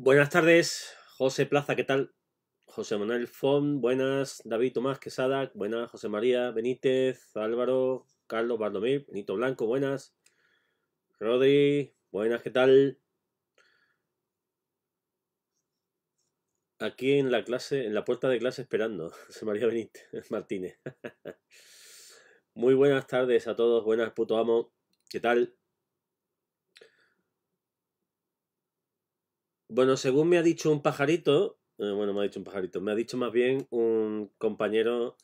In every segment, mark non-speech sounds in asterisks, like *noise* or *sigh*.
Buenas tardes, José Plaza, ¿qué tal? José Manuel Font, buenas, David Tomás Quesada, buenas, José María Benítez, Álvaro, Carlos Valdomir, Benito Blanco, buenas, Rodri, buenas, ¿qué tal? Aquí en la clase, en la puerta de clase esperando, *laughs* José María Benítez Martínez. *laughs* Muy buenas tardes a todos, buenas puto amo, ¿qué tal? Bueno, según me ha dicho un pajarito, eh, bueno, me ha dicho un pajarito, me ha dicho más bien un compañero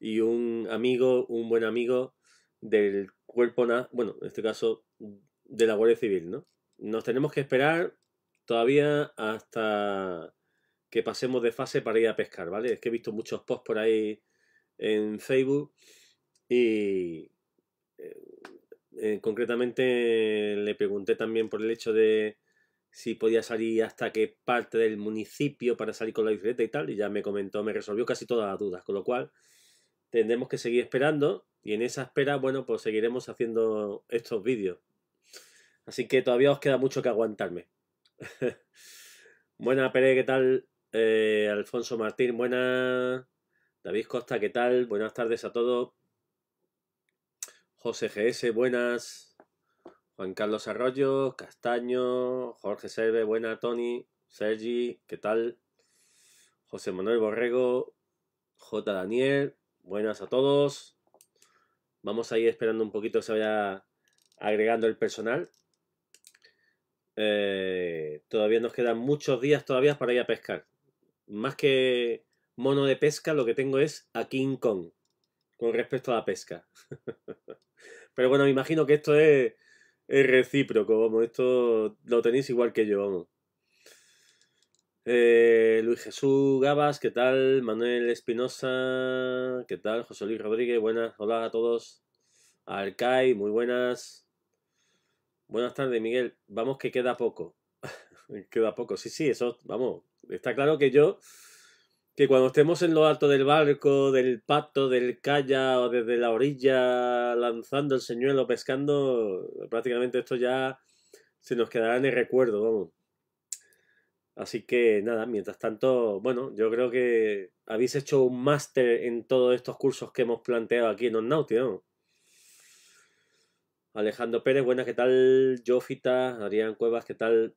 y un amigo, un buen amigo del cuerpo, bueno, en este caso de la Guardia Civil, ¿no? Nos tenemos que esperar todavía hasta que pasemos de fase para ir a pescar, ¿vale? Es que he visto muchos posts por ahí en Facebook y eh, eh, concretamente le pregunté también por el hecho de si podía salir hasta qué parte del municipio para salir con la bicicleta y tal, y ya me comentó, me resolvió casi todas las dudas, con lo cual tendremos que seguir esperando y en esa espera, bueno, pues seguiremos haciendo estos vídeos. Así que todavía os queda mucho que aguantarme. *laughs* Buena Pere, ¿qué tal? Eh, Alfonso Martín, buenas. David Costa, ¿qué tal? Buenas tardes a todos. José GS, buenas. Juan Carlos Arroyo, Castaño, Jorge Serve, buena Tony, Sergi, ¿qué tal? José Manuel Borrego, J. Daniel, buenas a todos. Vamos a ir esperando un poquito que se vaya agregando el personal. Eh, todavía nos quedan muchos días todavía para ir a pescar. Más que mono de pesca, lo que tengo es a King Kong con respecto a la pesca. *laughs* Pero bueno, me imagino que esto es es recíproco, vamos, esto lo tenéis igual que yo, vamos. Eh, Luis Jesús Gabas, ¿qué tal? Manuel Espinosa, ¿qué tal? José Luis Rodríguez, buenas, hola a todos. Arcay, muy buenas. Buenas tardes, Miguel. Vamos que queda poco. *laughs* queda poco, sí, sí, eso, vamos. Está claro que yo que cuando estemos en lo alto del barco, del pato, del calla o desde la orilla lanzando el señuelo, pescando, prácticamente esto ya se nos quedará en el recuerdo, vamos. Así que nada, mientras tanto, bueno, yo creo que habéis hecho un máster en todos estos cursos que hemos planteado aquí en Onnauti, ¿no? Alejandro Pérez, buenas, ¿qué tal? Jofita, Adrián Cuevas, ¿qué tal?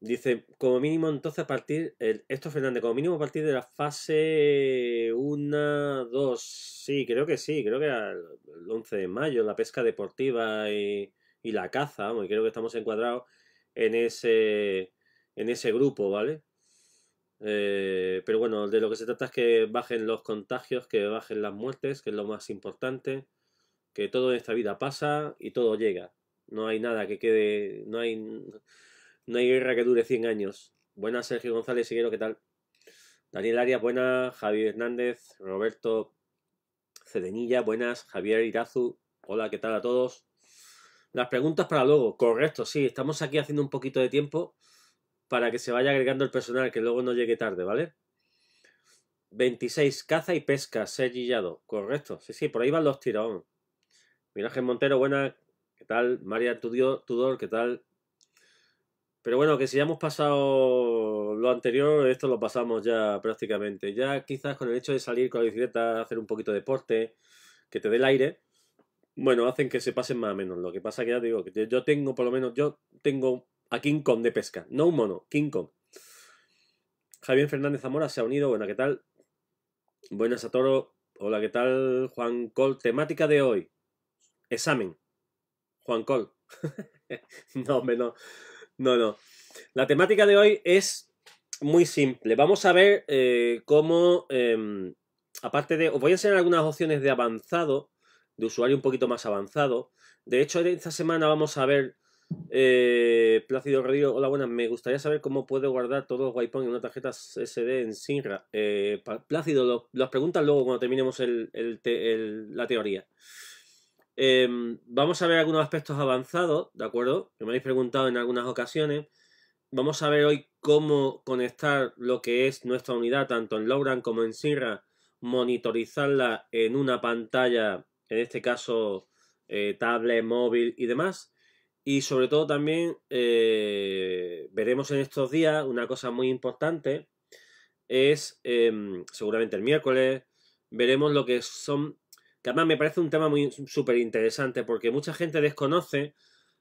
Dice, como mínimo entonces a partir, el, esto Fernández, como mínimo a partir de la fase 1, 2, sí, creo que sí, creo que el 11 de mayo, la pesca deportiva y, y la caza, creo que estamos encuadrados en ese, en ese grupo, ¿vale? Eh, pero bueno, de lo que se trata es que bajen los contagios, que bajen las muertes, que es lo más importante, que todo en esta vida pasa y todo llega. No hay nada que quede, no hay no hay guerra que dure 100 años. Buenas, Sergio González, Siguero, ¿qué tal? Daniel Arias, buenas. Javier Hernández, Roberto Cedenilla, buenas. Javier Irazu, hola, ¿qué tal a todos? Las preguntas para luego, correcto, sí, estamos aquí haciendo un poquito de tiempo para que se vaya agregando el personal, que luego no llegue tarde, ¿vale? 26, caza y pesca, sellillado correcto, sí, sí, por ahí van los tirón. Miraje Montero, buenas, ¿qué tal? María Tudor, ¿qué tal? Pero bueno, que si ya hemos pasado lo anterior, esto lo pasamos ya prácticamente. Ya quizás con el hecho de salir con la bicicleta, hacer un poquito de deporte, que te dé el aire, bueno, hacen que se pasen más o menos. Lo que pasa que ya digo, yo tengo por lo menos, yo tengo a King Kong de pesca, no un mono, King Kong. Javier Fernández Zamora se ha unido, bueno, ¿qué tal? Buenas a Toro, hola, ¿qué tal? Juan Col, temática de hoy, examen. Juan Col. *laughs* no, menos. No, no. La temática de hoy es muy simple. Vamos a ver eh, cómo, em, aparte de... Os voy a enseñar algunas opciones de avanzado, de usuario un poquito más avanzado. De hecho, esta semana vamos a ver... Eh, Plácido Río, hola buenas, me gustaría saber cómo puedo guardar todos los en una tarjeta SD en Sinra. Eh, Plácido, las preguntas luego cuando terminemos el, la teoría. Em, vamos a ver algunos aspectos avanzados, ¿de acuerdo? Que me habéis preguntado en algunas ocasiones. Vamos a ver hoy cómo conectar lo que es nuestra unidad, tanto en Logran como en Sierra, monitorizarla en una pantalla, en este caso eh, tablet, móvil y demás. Y sobre todo también eh, veremos en estos días una cosa muy importante, es em, seguramente el miércoles, veremos lo que son que además me parece un tema muy súper interesante porque mucha gente desconoce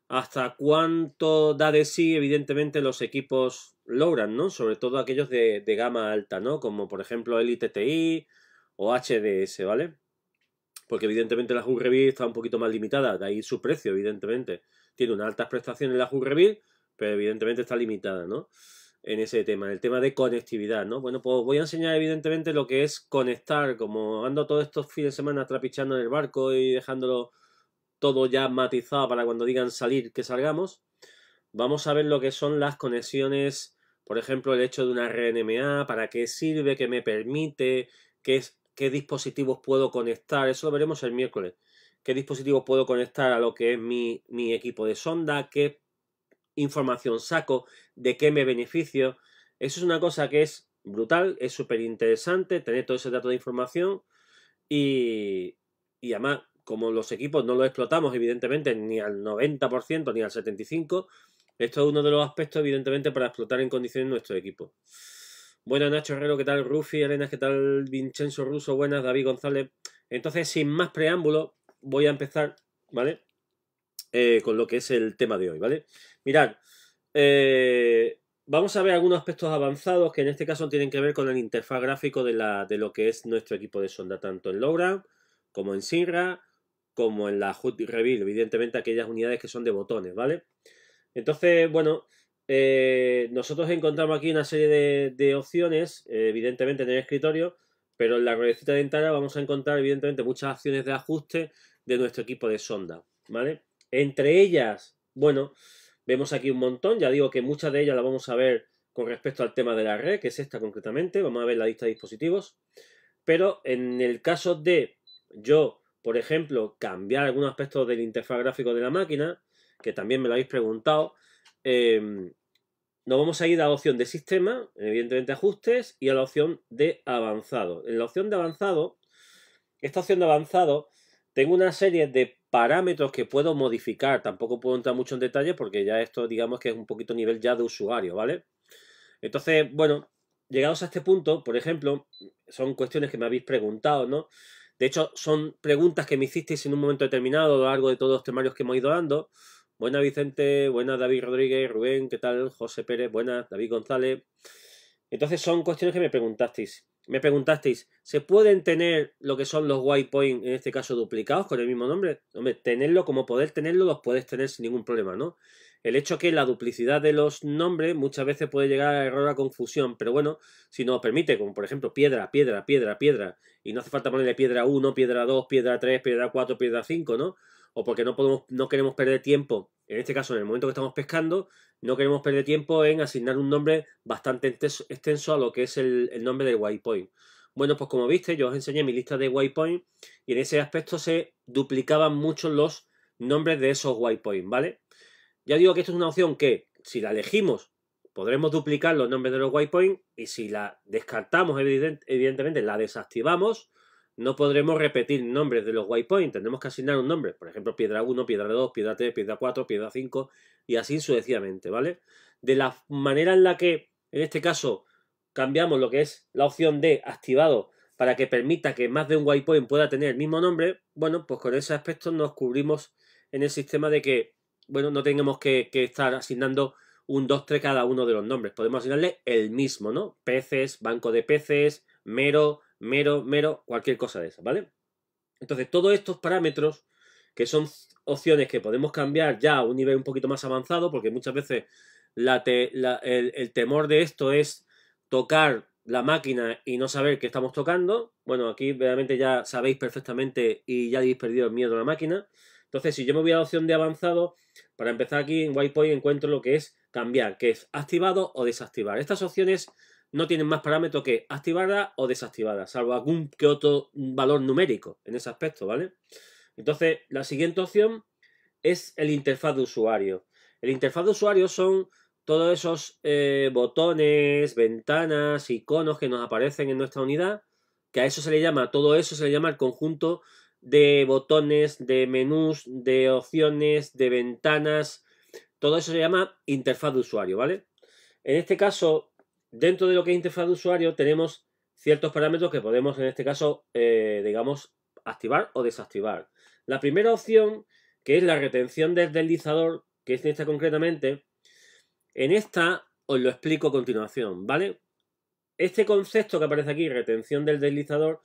hasta cuánto da de sí, evidentemente, los equipos logran, ¿no? Sobre todo aquellos de, gama alta, ¿no? Como por ejemplo el ITTI o HDS, ¿vale? Porque evidentemente la Reveal está un poquito más limitada, de ahí su precio, evidentemente. Tiene unas altas prestaciones la Reveal, pero evidentemente está limitada, ¿no? en ese tema, el tema de conectividad, ¿no? Bueno, pues voy a enseñar evidentemente lo que es conectar, como ando todos estos fines de semana trapichando en el barco y dejándolo todo ya matizado para cuando digan salir que salgamos, vamos a ver lo que son las conexiones, por ejemplo, el hecho de una RNMA, para qué sirve, qué me permite, qué, es, qué dispositivos puedo conectar, eso lo veremos el miércoles, qué dispositivos puedo conectar a lo que es mi, mi equipo de sonda, qué información saco, de qué me beneficio. Eso es una cosa que es brutal, es súper interesante tener todo ese dato de información y, y además, como los equipos no lo explotamos evidentemente ni al 90% ni al 75%, esto es uno de los aspectos evidentemente para explotar en condiciones nuestro equipo. Bueno Nacho Herrero, ¿qué tal? Rufi, Elena, ¿qué tal? Vincenzo Russo, buenas, David González. Entonces, sin más preámbulo, voy a empezar, ¿vale? Eh, con lo que es el tema de hoy, ¿vale? Mirad, eh, vamos a ver algunos aspectos avanzados que en este caso tienen que ver con el interfaz gráfico de, la, de lo que es nuestro equipo de sonda, tanto en Logram, como en SINRA, como en la HUD Reveal, evidentemente aquellas unidades que son de botones, ¿vale? Entonces, bueno, eh, nosotros encontramos aquí una serie de, opciones, eh, evidentemente en el escritorio, pero en la ruedecita entrada vamos a encontrar evidentemente muchas acciones de ajuste de nuestro equipo de sonda, ¿vale? Entre ellas, bueno, Vemos aquí un montón, ya digo que muchas de ellas las vamos a ver con respecto al tema de la red, que es esta concretamente, vamos a ver la lista de dispositivos, pero en el caso de yo, por ejemplo, cambiar algunos aspectos del interfaz gráfico de la máquina, que también me lo habéis preguntado, em, nos vamos a ir a la opción de sistema, evidentemente ajustes, y a la opción de avanzado. En la opción de avanzado, esta opción de avanzado, tengo una serie de parámetros que puedo modificar. Tampoco puedo entrar mucho en detalle porque ya esto digamos que es un poquito nivel ya de usuario, ¿vale? Entonces, bueno, llegados a este punto, por ejemplo, son cuestiones que me habéis preguntado, ¿no? De hecho, son preguntas que me hicisteis en un momento determinado a lo largo de todos los temarios que hemos ido dando. Buena, Vicente, Buena, David Rodríguez, Rubén, ¿qué tal? José Pérez, Buena, David González. Entonces son cuestiones que me preguntasteis me preguntasteis, ¿se pueden tener lo que son los waypoints, en este caso duplicados con el mismo nombre? Hombre, tenerlo como poder tenerlo, los puedes tener sin ningún problema, ¿no? El hecho que la duplicidad de los nombres muchas veces puede llegar a error a confusión, pero bueno, si nos permite, como por ejemplo piedra, piedra, piedra, piedra, y no hace falta ponerle piedra 1, piedra 2, piedra 3, piedra 4, piedra 5, ¿no? O porque no, podemos, no queremos perder tiempo, en este caso en el momento que estamos pescando, no queremos perder tiempo en asignar un nombre bastante extenso a lo que es el, nombre del waypoint. Bueno, pues como viste, yo os enseñé mi lista de waypoint y en ese aspecto se duplicaban mucho los nombres de esos waypoints, ¿vale? Ya digo que esto es una opción que, si la elegimos, podremos duplicar los nombres de los waypoints y si la descartamos, evidentemente la desactivamos, no podremos repetir nombres de los waypoints, Tenemos que asignar un nombre, por ejemplo, piedra 1, piedra 2, piedra 3, piedra 4, piedra 5 y así sucesivamente, ¿vale? De la manera en la que, en este caso, cambiamos lo que es la opción de activado para que permita que más de un waypoint pueda tener el mismo nombre, bueno, pues con ese aspecto nos cubrimos en el sistema de que, bueno, no tengamos que, que estar asignando un 2-3 cada uno de los nombres, podemos asignarle el mismo, ¿no? Peces, banco de peces, mero, mero, mero, cualquier cosa de eso ¿vale? Entonces, todos estos parámetros, que son opciones que podemos cambiar ya a un nivel un poquito más avanzado, porque muchas veces el, temor de esto es tocar la máquina y no saber qué estamos tocando. Bueno, aquí realmente ya sabéis perfectamente y ya habéis perdido el miedo a la máquina. Entonces, si yo me voy a la opción de avanzado, para empezar aquí en Whitepoint encuentro lo que es cambiar, que es activado o desactivar. Estas opciones no tienen más parámetro que activada o desactivada, salvo algún que otro valor numérico en ese aspecto, ¿vale? Entonces, la siguiente opción es el interfaz de usuario. El interfaz de usuario son todos esos eh, botones, ventanas, iconos que nos aparecen en nuestra unidad, que a eso se le llama, todo eso se le llama el conjunto de botones, de menús, de opciones, de ventanas, todo eso se llama interfaz de usuario, ¿vale? En este caso, Dentro de lo que es interfaz de usuario tenemos ciertos parámetros que podemos en este caso, eh, digamos, activar o desactivar. La primera opción, que es la retención del deslizador, que es esta concretamente, en esta os lo explico a continuación, ¿vale? Este concepto que aparece aquí, retención del deslizador,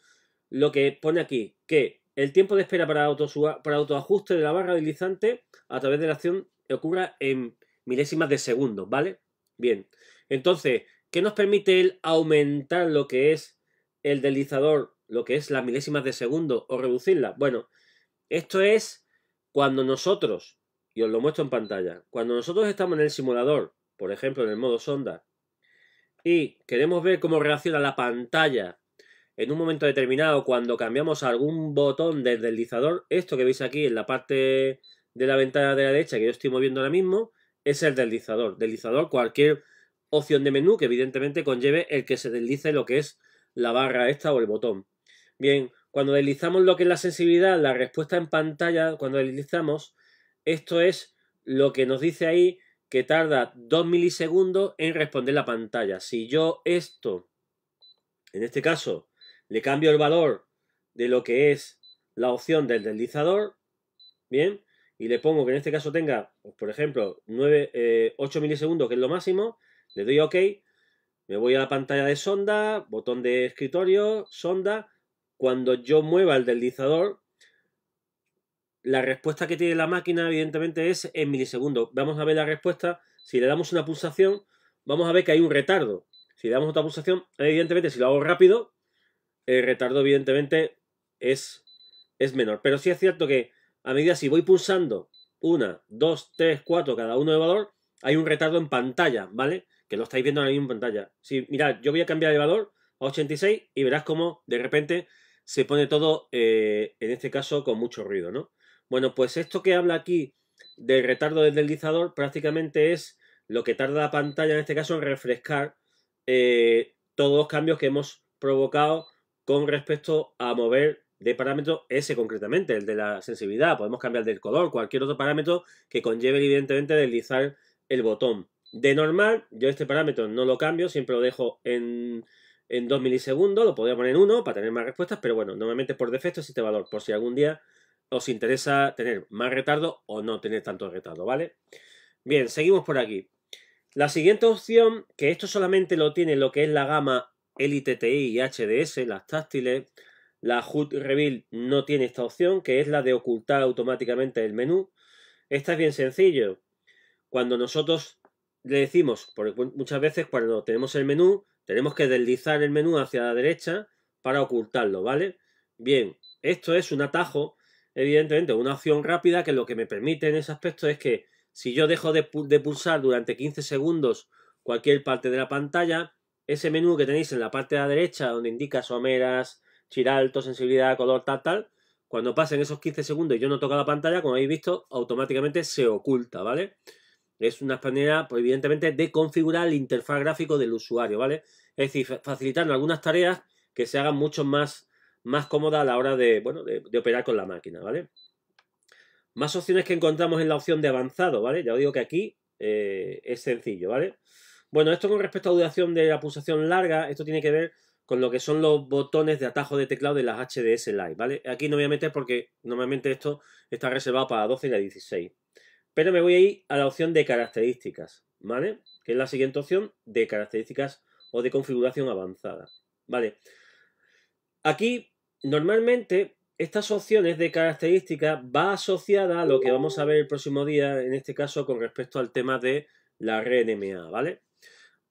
lo que pone aquí, que el tiempo de espera para, auto, para autoajuste de la barra deslizante a través de la acción ocurra en milésimas de segundos, ¿vale? Bien, entonces, que nos permite el aumentar lo que es el deslizador, lo que es las milésimas de segundo o reducirla? Bueno, esto es cuando nosotros, y os lo muestro en pantalla, cuando nosotros estamos en el simulador, por ejemplo en el modo sonda, y queremos ver cómo reacciona la pantalla en un momento determinado cuando cambiamos algún botón del deslizador, esto que veis aquí en la parte de la ventana de la derecha que yo estoy moviendo ahora mismo, es el deslizador. Deslizador, cualquier opción de menú que evidentemente conlleve el que se deslice lo que es la barra esta o el botón. Bien, cuando deslizamos lo que es la sensibilidad, la respuesta en pantalla, cuando deslizamos, esto es lo que nos dice ahí que tarda 2 milisegundos en responder la pantalla. Si yo esto, en este caso, le cambio el valor de lo que es la opción del deslizador, bien, y le pongo que en este caso tenga, pues, por ejemplo, 9, 8 eh, milisegundos, que es lo máximo, le doy OK, me voy a la pantalla de sonda, botón de escritorio, sonda. Cuando yo mueva el deslizador, la respuesta que tiene la máquina, evidentemente, es en milisegundos. Vamos a ver la respuesta. Si le damos una pulsación, vamos a ver que hay un retardo. Si le damos otra pulsación, evidentemente, si lo hago rápido, el retardo, evidentemente, es, es menor. Pero sí es cierto que a medida si voy pulsando una, dos, tres, cuatro, cada uno de valor, hay un retardo en pantalla, ¿vale? que lo estáis viendo ahora mismo en pantalla. Si, mirad, yo voy a cambiar el valor a 86 y verás cómo de repente se pone todo, eh, en este caso, con mucho ruido, ¿no? Bueno, pues esto que habla aquí del retardo del deslizador prácticamente es lo que tarda la pantalla, en este caso, en refrescar eh, todos los cambios que hemos provocado con respecto a mover de parámetro ese concretamente, el de la sensibilidad. Podemos cambiar del color, cualquier otro parámetro que conlleve evidentemente deslizar el botón. De normal, yo este parámetro no lo cambio, siempre lo dejo en, en 2 milisegundos, lo podría poner en 1 para tener más respuestas, pero bueno, normalmente por defecto es este valor, por si algún día os interesa tener más retardo o no tener tanto retardo, ¿vale? Bien, seguimos por aquí. La siguiente opción, que esto solamente lo tiene lo que es la gama LTTI y HDS, las táctiles, la HUD Reveal no tiene esta opción, que es la de ocultar automáticamente el menú. Esta es bien sencillo. Cuando nosotros le decimos, porque muchas veces cuando tenemos el menú, tenemos que deslizar el menú hacia la derecha para ocultarlo, ¿vale? Bien, esto es un atajo, evidentemente, una opción rápida que lo que me permite en ese aspecto es que si yo dejo de, pulsar durante 15 segundos cualquier parte de la pantalla, ese menú que tenéis en la parte de la derecha donde indica someras, chiralto, sensibilidad, color, tal, tal, cuando pasen esos 15 segundos y yo no toco la pantalla, como habéis visto, automáticamente se oculta, ¿vale? vale es una manera, pues, evidentemente, de configurar el interfaz gráfico del usuario, ¿vale? Es decir, facilitar algunas tareas que se hagan mucho más, más cómodas a la hora de, bueno, de, operar con la máquina, ¿vale? Más opciones que encontramos en la opción de avanzado, ¿vale? Ya os digo que aquí eh, es sencillo, ¿vale? Bueno, esto con respecto a duración de la pulsación larga, esto tiene que ver con lo que son los botones de atajo de teclado de las HDS Live, ¿vale? Aquí no voy a meter porque normalmente esto está reservado para 12 y la 16. Pero me voy a ir a la opción de características, ¿vale? Que es la siguiente opción de características o de configuración avanzada, ¿vale? Aquí, normalmente, estas opciones de características va asociada a lo que vamos a ver el próximo día, en este caso con respecto al tema de la RNMA, ¿vale?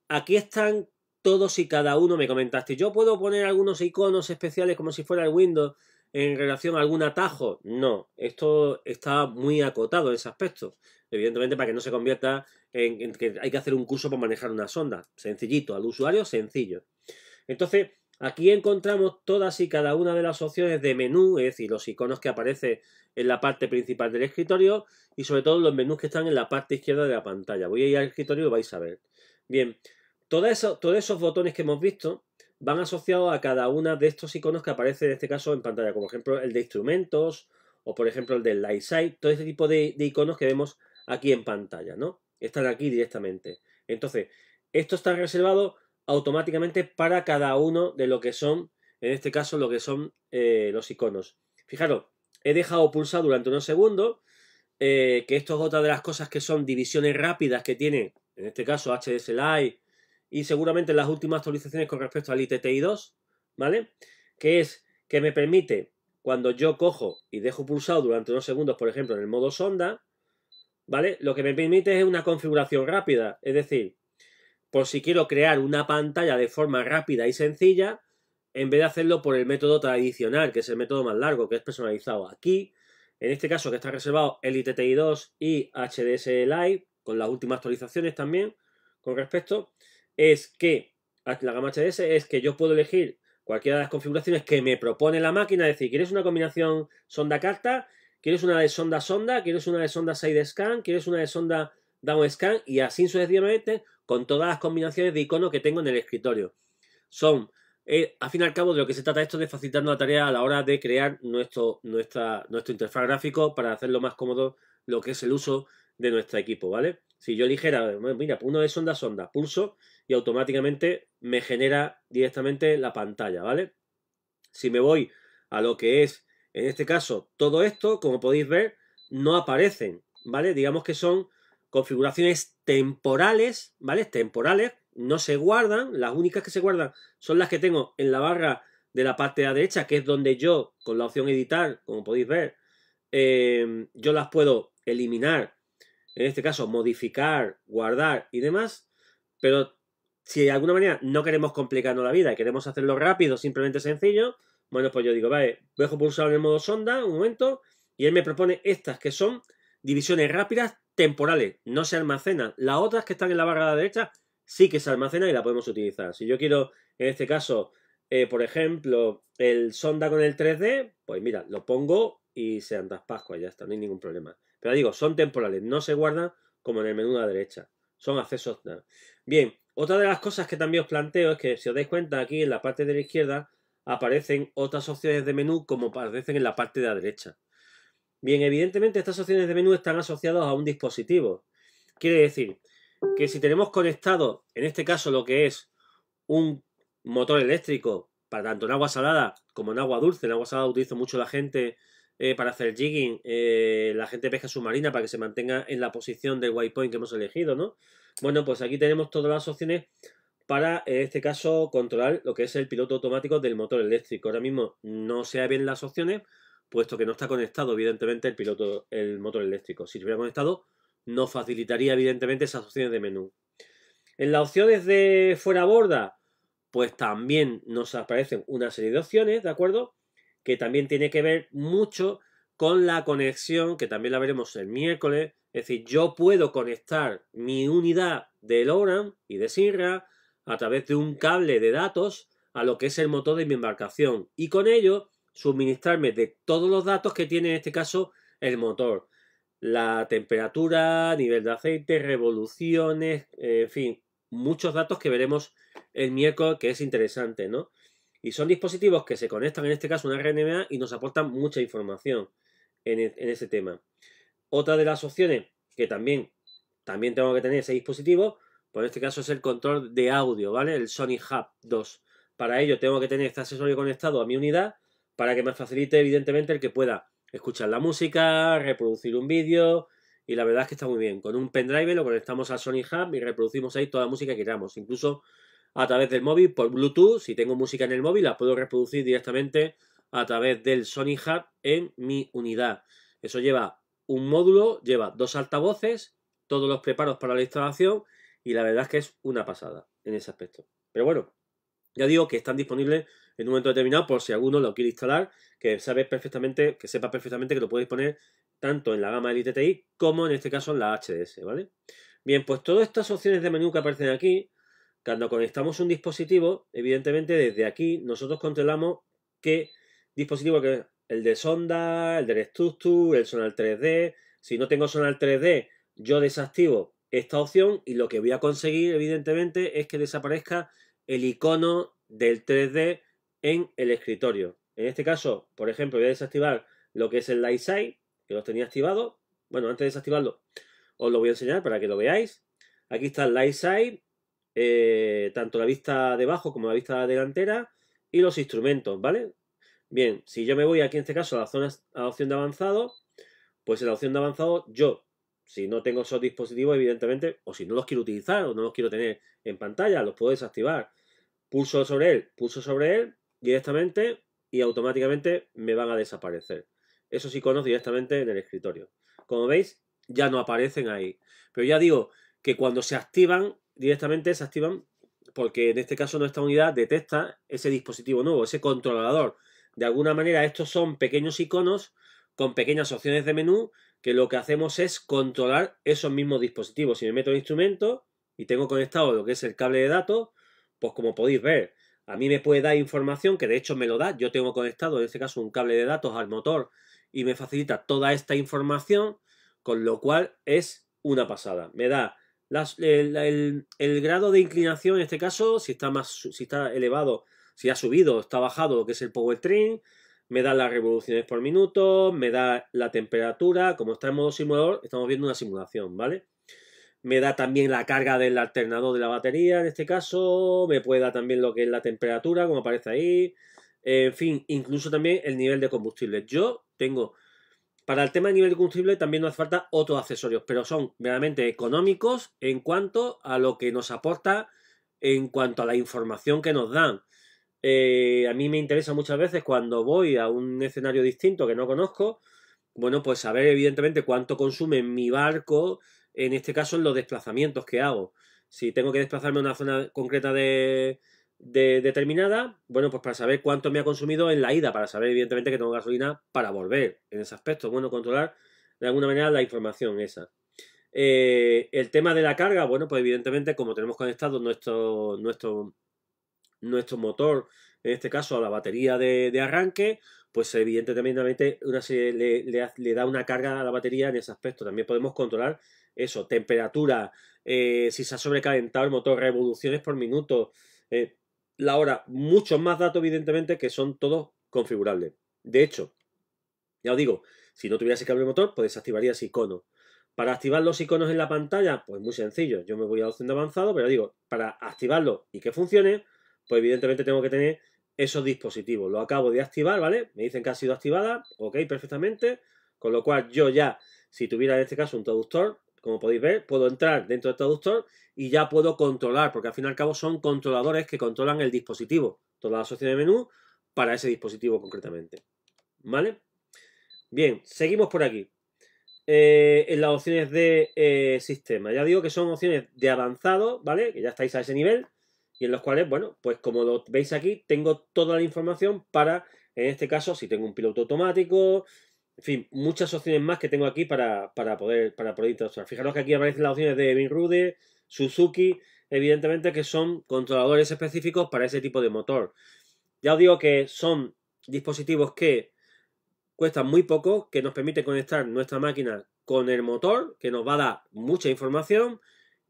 Aquí están todos y cada uno, me comentaste, yo puedo poner algunos iconos especiales como si fuera el Windows, en relación a algún atajo. No, esto está muy acotado en ese aspecto. Evidentemente, para que no se convierta en, que hay que hacer un curso para manejar una sonda. Sencillito, al usuario sencillo. Entonces, aquí encontramos todas y cada una de las opciones de menú, es decir, los iconos que aparecen en la parte principal del escritorio y sobre todo los menús que están en la parte izquierda de la pantalla. Voy a ir al escritorio y vais a ver. Bien, todos esos botones que hemos visto van asociados a cada uno de estos iconos que aparece en este caso en pantalla, como por ejemplo el de instrumentos o por ejemplo el de light side, todo este tipo de, iconos que vemos aquí en pantalla, ¿no? Están aquí directamente. Entonces, esto está reservado automáticamente para cada uno de lo que son, en este caso, lo que son eh, los iconos. Fijaros, he dejado pulsar durante unos segundos, eh, que esto es otra de las cosas que son divisiones rápidas que tiene, en este caso, HDS Live y seguramente las últimas actualizaciones con respecto al ITTI2, ¿vale? Que es que me permite, cuando yo cojo y dejo pulsado durante unos segundos, por ejemplo, en el modo sonda, ¿vale? Lo que me permite es una configuración rápida, es decir, por si quiero crear una pantalla de forma rápida y sencilla, en vez de hacerlo por el método tradicional, que es el método más largo, que es personalizado aquí, en este caso que está reservado el ITTI2 y HDS Live, con las últimas actualizaciones también, con respecto, es que la gama HDS es que yo puedo elegir cualquiera de las configuraciones que me propone la máquina, es decir, ¿quieres una combinación sonda-carta? ¿Quieres una de sonda-sonda? ¿Quieres una de sonda side-scan? ¿Quieres una de sonda down-scan? Y así sucesivamente con todas las combinaciones de icono que tengo en el escritorio. Son, eh, al fin y al cabo, de lo que se trata esto de facilitar la tarea a la hora de crear nuestro, nuestra, nuestro interfaz gráfico para hacerlo más cómodo lo que es el uso de nuestro equipo, ¿vale? Si yo eligiera, mira, uno de sonda-sonda, pulso automáticamente me genera directamente la pantalla, ¿vale? Si me voy a lo que es, en este caso, todo esto, como podéis ver, no aparecen, ¿vale? Digamos que son configuraciones temporales, ¿vale? Temporales, no se guardan, las únicas que se guardan son las que tengo en la barra de la parte de derecha, que es donde yo, con la opción editar, como podéis ver, em, yo las puedo eliminar, en este caso modificar, guardar y demás, pero si de alguna manera no queremos complicarnos la vida y queremos hacerlo rápido, simplemente sencillo, bueno, pues yo digo, vale, dejo pulsado en el modo sonda un momento y él me propone estas que son divisiones rápidas temporales, no se almacenan. Las otras que están en la barra de la derecha sí que se almacenan y la podemos utilizar. Si yo quiero, en este caso, eh, por ejemplo, el sonda con el 3D, pues mira, lo pongo y se andas Pascua, ya está, no hay ningún problema. Pero digo, son temporales, no se guardan como en el menú de la derecha. Son accesos. Bien, otra de las cosas que también os planteo es que si os dais cuenta aquí en la parte de la izquierda aparecen otras opciones de menú como aparecen en la parte de la derecha. Bien, evidentemente estas opciones de menú están asociadas a un dispositivo. Quiere decir que si tenemos conectado, en este caso lo que es un motor eléctrico, para tanto en agua salada como en agua dulce, en agua salada utilizo mucho la gente eh, para hacer jigging, eh, la gente pesca submarina para que se mantenga en la posición del waypoint que hemos elegido, ¿no? Bueno, pues aquí tenemos todas las opciones para, en este caso, controlar lo que es el piloto automático del motor eléctrico. Ahora mismo no se ven las opciones, puesto que no está conectado, evidentemente, el piloto, el motor eléctrico. Si estuviera conectado, nos facilitaría, evidentemente, esas opciones de menú. En las opciones de fuera borda, pues también nos aparecen una serie de opciones, ¿de acuerdo? Que también tiene que ver mucho con la conexión, que también la veremos el miércoles, es decir, yo puedo conectar mi unidad de LoRaN y de SIRRA a través de un cable de datos a lo que es el motor de mi embarcación y con ello suministrarme de todos los datos que tiene en este caso el motor. La temperatura, nivel de aceite, revoluciones, en fin, muchos datos que veremos el miércoles que es interesante, ¿no? Y son dispositivos que se conectan en este caso a una RNMA y nos aportan mucha información en, e, en ese tema. Otra de las opciones que también, también tengo que tener ese dispositivo, pues en este caso es el control de audio, ¿vale? El Sony Hub 2. Para ello tengo que tener este accesorio conectado a mi unidad para que me facilite evidentemente el que pueda escuchar la música, reproducir un vídeo y la verdad es que está muy bien. Con un pendrive lo conectamos al Sony Hub y reproducimos ahí toda la música que queramos, incluso a través del móvil por Bluetooth. Si tengo música en el móvil la puedo reproducir directamente a través del Sony Hub en mi unidad. Eso lleva un módulo lleva dos altavoces, todos los preparos para la instalación y la verdad es que es una pasada en ese aspecto. Pero bueno, ya digo que están disponibles en un momento determinado por si alguno lo quiere instalar, que sabe perfectamente, que sepa perfectamente que lo podéis poner tanto en la gama del ITTI como en este caso en la HDS, ¿vale? Bien, pues todas estas opciones de menú que aparecen aquí, cuando conectamos un dispositivo, evidentemente desde aquí nosotros controlamos qué dispositivo que el de sonda, el de Structure, el Sonar 3D. Si no tengo Sonar 3D, yo desactivo esta opción y lo que voy a conseguir, evidentemente, es que desaparezca el icono del 3D en el escritorio. En este caso, por ejemplo, voy a desactivar lo que es el Light que lo tenía activado. Bueno, antes de desactivarlo, os lo voy a enseñar para que lo veáis. Aquí está el Light Side, eh, tanto la vista debajo como la vista delantera y los instrumentos, ¿vale? Bien, si yo me voy aquí en este caso a la, zona, a opción de avanzado, pues en la opción de avanzado yo, si no tengo esos dispositivos, evidentemente, o si no los quiero utilizar o no los quiero tener en pantalla, los puedo desactivar. Pulso sobre él, pulso sobre él directamente y automáticamente me van a desaparecer. Esos iconos directamente en el escritorio. Como veis, ya no aparecen ahí. Pero ya digo que cuando se activan, directamente se activan porque en este caso nuestra unidad detecta ese dispositivo nuevo, ese controlador de alguna manera estos son pequeños iconos con pequeñas opciones de menú que lo que hacemos es controlar esos mismos dispositivos. Si me meto en instrumento y tengo conectado lo que es el cable de datos, pues como podéis ver, a mí me puede dar información que de hecho me lo da. Yo tengo conectado en este caso un cable de datos al motor y me facilita toda esta información, con lo cual es una pasada. Me da el, el, grado de inclinación, en este caso, si está, más, si está elevado si ha subido o está bajado lo que es el powertrain, me da las revoluciones por minuto, me da la temperatura, como está en modo simulador, estamos viendo una simulación, ¿vale? Me da también la carga del alternador de la batería, en este caso, me puede dar también lo que es la temperatura, como aparece ahí, en fin, incluso también el nivel de combustible. Yo tengo, para el tema de nivel de combustible también nos hace falta otros accesorios, pero son realmente económicos en cuanto a lo que nos aporta, en cuanto a la información que nos dan. Eh, a mí me interesa muchas veces cuando voy a un escenario distinto que no conozco, bueno, pues saber evidentemente cuánto consume mi barco, en este caso en los desplazamientos que hago. Si tengo que desplazarme a una zona concreta de, de determinada, bueno, pues para saber cuánto me ha consumido en la ida, para saber evidentemente que tengo gasolina para volver. En ese aspecto, bueno, controlar de alguna manera la información esa. Eh, el tema de la carga, bueno, pues evidentemente como tenemos conectado nuestro, nuestro nuestro motor, en este caso a la batería de, arranque, pues evidentemente también le, da una carga a la batería en ese aspecto. También podemos controlar eso, temperatura, eh, si se ha sobrecalentado el motor, revoluciones por minuto, eh, la hora, muchos más datos evidentemente que son todos configurables. De hecho, ya os digo, si no tuviera ese cable motor, pues desactivaría ese icono. Para activar los iconos en la pantalla, pues muy sencillo. Yo me voy a opción avanzado, pero digo, para activarlo y que funcione, pues evidentemente tengo que tener esos dispositivos. Lo acabo de activar, ¿vale? Me dicen que ha sido activada, ok, perfectamente. Con lo cual yo ya, si tuviera en este caso un traductor, como podéis ver, puedo entrar dentro del traductor y ya puedo controlar, porque al fin y al cabo son controladores que controlan el dispositivo, Todas las opciones de menú para ese dispositivo concretamente. ¿Vale? Bien, seguimos por aquí. Eh, en las opciones de eh, sistema. Ya digo que son opciones de avanzado, ¿vale? Que ya estáis a ese nivel y en los cuales, bueno, pues como lo veis aquí, tengo toda la información para, en este caso, si tengo un piloto automático, en fin, muchas opciones más que tengo aquí para, para poder, para poder Fijaros que aquí aparecen las opciones de rude Suzuki, evidentemente que son controladores específicos para ese tipo de motor. Ya os digo que son dispositivos que cuestan muy poco, que nos permite conectar nuestra máquina con el motor, que nos va a dar mucha información.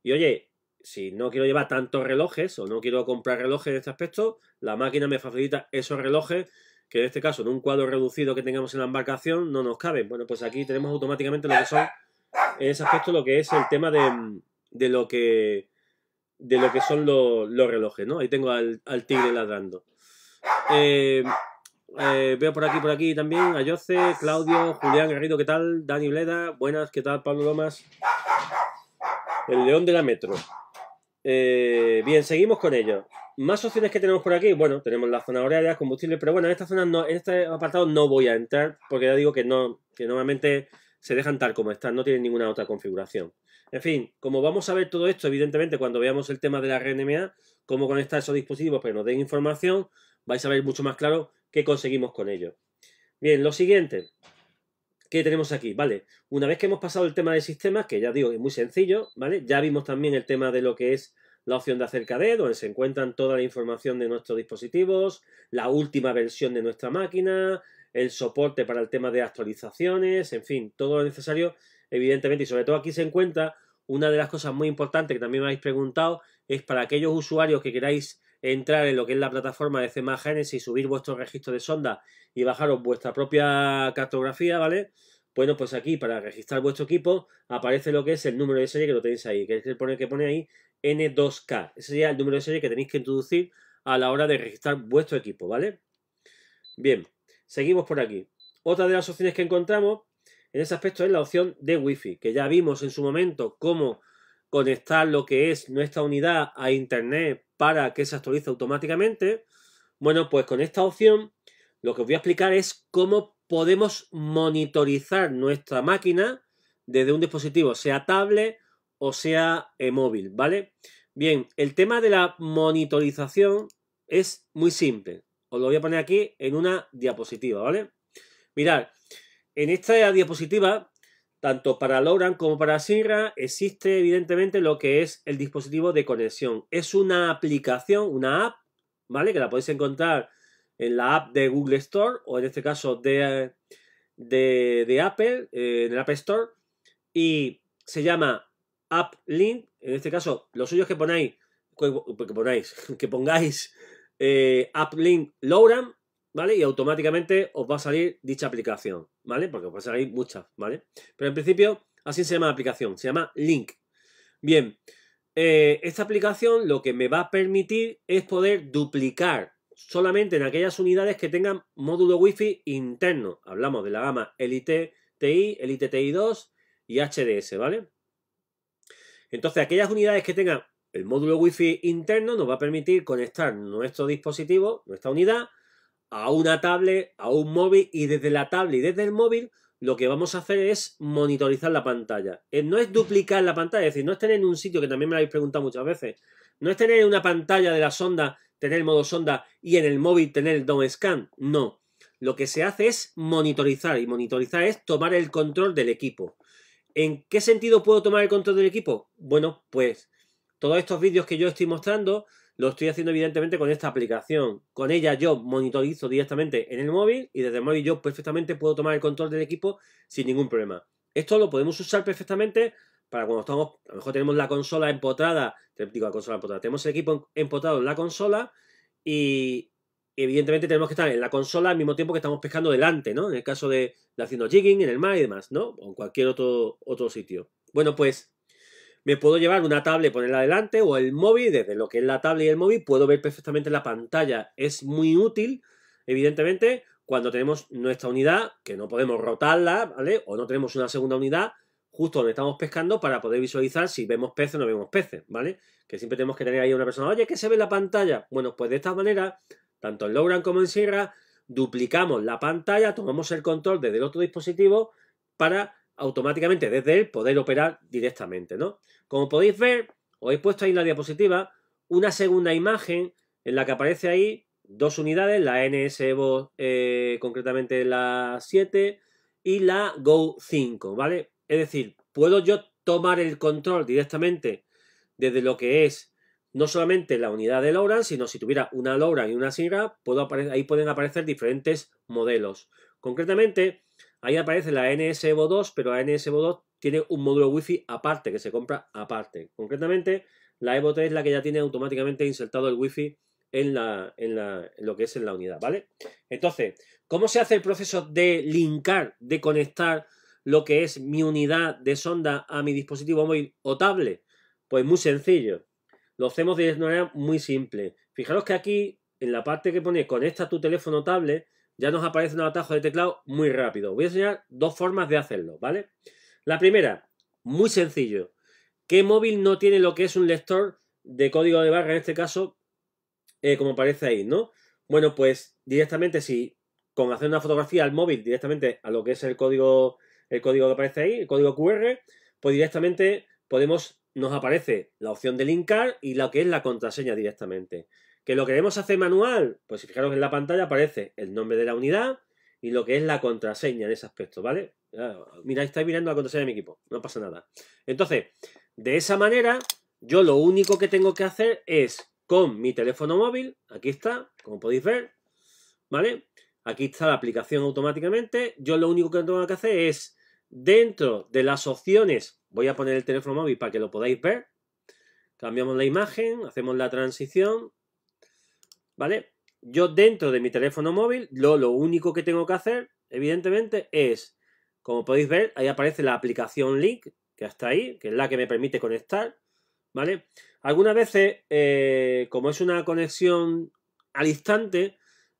Y oye, si no quiero llevar tantos relojes o no quiero comprar relojes en este aspecto, la máquina me facilita esos relojes que en este caso en un cuadro reducido que tengamos en la embarcación no nos caben. Bueno, pues aquí tenemos automáticamente lo que son, en ese aspecto, lo que es el tema de, lo que de lo que son los relojes, ¿no? Ahí tengo al, tigre ladrando. Eh, eh, veo por aquí, por aquí también a Yoce, Claudio, Julián Garrido, ¿qué tal? Dani Bleda, buenas, ¿qué tal? Pablo Lomas. El león de la metro. Eh, bien, seguimos con ello. Más opciones que tenemos por aquí. Bueno, tenemos la zona horaria, combustible, pero bueno, en esta zona en este apartado no voy a entrar, porque ya digo que no, que normalmente se dejan tal como están, no tienen ninguna otra configuración. En fin, como vamos a ver todo esto, evidentemente, cuando veamos el tema de la RNMA, cómo conectar esos dispositivos que pues nos den información, vais a ver mucho más claro qué conseguimos con ello. Bien, lo siguiente, ¿Qué tenemos aquí? Vale, una vez que hemos pasado el tema de sistemas, que ya digo que es muy sencillo, ¿vale? Ya vimos también el tema de lo que es la opción de acerca de, donde se encuentran toda la información de nuestros dispositivos, la última versión de nuestra máquina, el soporte para el tema de actualizaciones, en fin, todo lo necesario, evidentemente, y sobre todo aquí se encuentra una de las cosas muy importantes que también me habéis preguntado, es para aquellos usuarios que queráis entrar en lo que es la plataforma de CMA Genesis, subir vuestro registro de sonda y bajaros vuestra propia cartografía, ¿vale? Bueno, pues aquí para registrar vuestro equipo aparece lo que es el número de serie que lo tenéis ahí, que es el que pone ahí N2K. Ese sería el número de serie que tenéis que introducir a la hora de registrar vuestro equipo, ¿vale? Bien, seguimos por aquí. Otra de las opciones que encontramos en ese aspecto es la opción de Wi-Fi, que ya vimos en su momento cómo conectar lo que es nuestra unidad a Internet para que se actualice automáticamente, bueno, pues con esta opción lo que os voy a explicar es cómo podemos monitorizar nuestra máquina desde un dispositivo, sea tablet o sea eh, móvil, ¿vale? Bien, el tema de la monitorización es muy simple. Os lo voy a poner aquí en una diapositiva, ¿vale? Mirad, en esta diapositiva tanto para Louran como para Sinra existe evidentemente lo que es el dispositivo de conexión. Es una aplicación, una app, ¿vale? Que la podéis encontrar en la app de Google Store o en este caso de, de, Apple, eh, en el App Store. Y se llama App Link. En este caso, los suyos que ponáis, que, *laughs* que pongáis eh, App Link ¿vale? Y automáticamente os va a salir dicha aplicación, ¿vale? Porque os va a salir muchas, ¿vale? Pero en principio, así se llama la aplicación, se llama Link. Bien, eh, esta aplicación lo que me va a permitir es poder duplicar solamente en aquellas unidades que tengan módulo WiFi interno. Hablamos de la gama Elite TI, Elite TI2 y HDS, ¿vale? Entonces, aquellas unidades que tengan el módulo Wi-Fi interno nos va a permitir conectar nuestro dispositivo, nuestra unidad, a una tablet, a un móvil y desde la tablet y desde el móvil lo que vamos a hacer es monitorizar la pantalla. Eh, no es duplicar la pantalla, es decir, no es tener en un sitio que también me lo habéis preguntado muchas veces. No es tener una pantalla de la sonda, tener el modo sonda y en el móvil tener el scan. No. Lo que se hace es monitorizar y monitorizar es tomar el control del equipo. ¿En qué sentido puedo tomar el control del equipo? Bueno, pues todos estos vídeos que yo estoy mostrando lo estoy haciendo evidentemente con esta aplicación. Con ella yo monitorizo directamente en el móvil y desde el móvil yo perfectamente puedo tomar el control del equipo sin ningún problema. Esto lo podemos usar perfectamente para cuando estamos, a lo mejor tenemos la consola empotrada, digo la consola empotrada, tenemos el equipo empotrado en la consola y evidentemente tenemos que estar en la consola al mismo tiempo que estamos pescando delante, ¿no? En el caso de, de haciendo jigging en el mar y demás, ¿no? O en cualquier otro, otro sitio. Bueno, pues me puedo llevar una tablet, ponerla adelante o el móvil, desde lo que es la tablet y el móvil puedo ver perfectamente la pantalla. Es muy útil, evidentemente, cuando tenemos nuestra unidad, que no podemos rotarla, ¿vale? O no tenemos una segunda unidad justo donde estamos pescando para poder visualizar si vemos peces o no vemos peces, ¿vale? Que siempre tenemos que tener ahí a una persona, oye, ¿qué se ve en la pantalla? Bueno, pues de esta manera, tanto en Logran como en Sierra, duplicamos la pantalla, tomamos el control desde el otro dispositivo para automáticamente desde él poder operar directamente, ¿no? Como podéis ver, os he puesto ahí en la diapositiva una segunda imagen en la que aparece ahí dos unidades, la NS eh, concretamente la 7 y la Go 5, ¿vale? Es decir, puedo yo tomar el control directamente desde lo que es no solamente la unidad de laura, sino si tuviera una Laura y una sigra, puedo ahí pueden aparecer diferentes modelos. Concretamente, Ahí aparece la EVO 2 pero la EVO 2 tiene un módulo Wi-Fi aparte, que se compra aparte. Concretamente, la Evo 3 es la que ya tiene automáticamente insertado el Wi-Fi en, en, lo que es en la unidad, ¿vale? Entonces, ¿cómo se hace el proceso de linkar, de conectar lo que es mi unidad de sonda a mi dispositivo móvil o tablet? Pues muy sencillo. Lo hacemos de una manera muy simple. Fijaros que aquí, en la parte que pone conecta tu teléfono tablet, ya nos aparece un atajo de teclado muy rápido. Voy a enseñar dos formas de hacerlo, ¿vale? La primera, muy sencillo. ¿Qué móvil no tiene lo que es un lector de código de barra, en este caso, eh, como aparece ahí, ¿no? Bueno, pues directamente si con hacer una fotografía al móvil directamente a lo que es el código, el código que aparece ahí, el código QR, pues directamente podemos, nos aparece la opción de linkar y lo que es la contraseña directamente. Que lo queremos hacer manual, pues si fijaros en la pantalla aparece el nombre de la unidad y lo que es la contraseña en ese aspecto, ¿vale? Mira, estáis mirando la contraseña de mi equipo, no pasa nada. Entonces, de esa manera, yo lo único que tengo que hacer es con mi teléfono móvil, aquí está, como podéis ver, ¿vale? Aquí está la aplicación automáticamente. Yo lo único que tengo que hacer es, dentro de las opciones, voy a poner el teléfono móvil para que lo podáis ver. Cambiamos la imagen, hacemos la transición, ¿vale? Yo dentro de mi teléfono móvil, lo, único que tengo que hacer, evidentemente, es, como podéis ver, ahí aparece la aplicación Link, que está ahí, que es la que me permite conectar, ¿vale? Algunas veces, eh, como es una conexión al instante,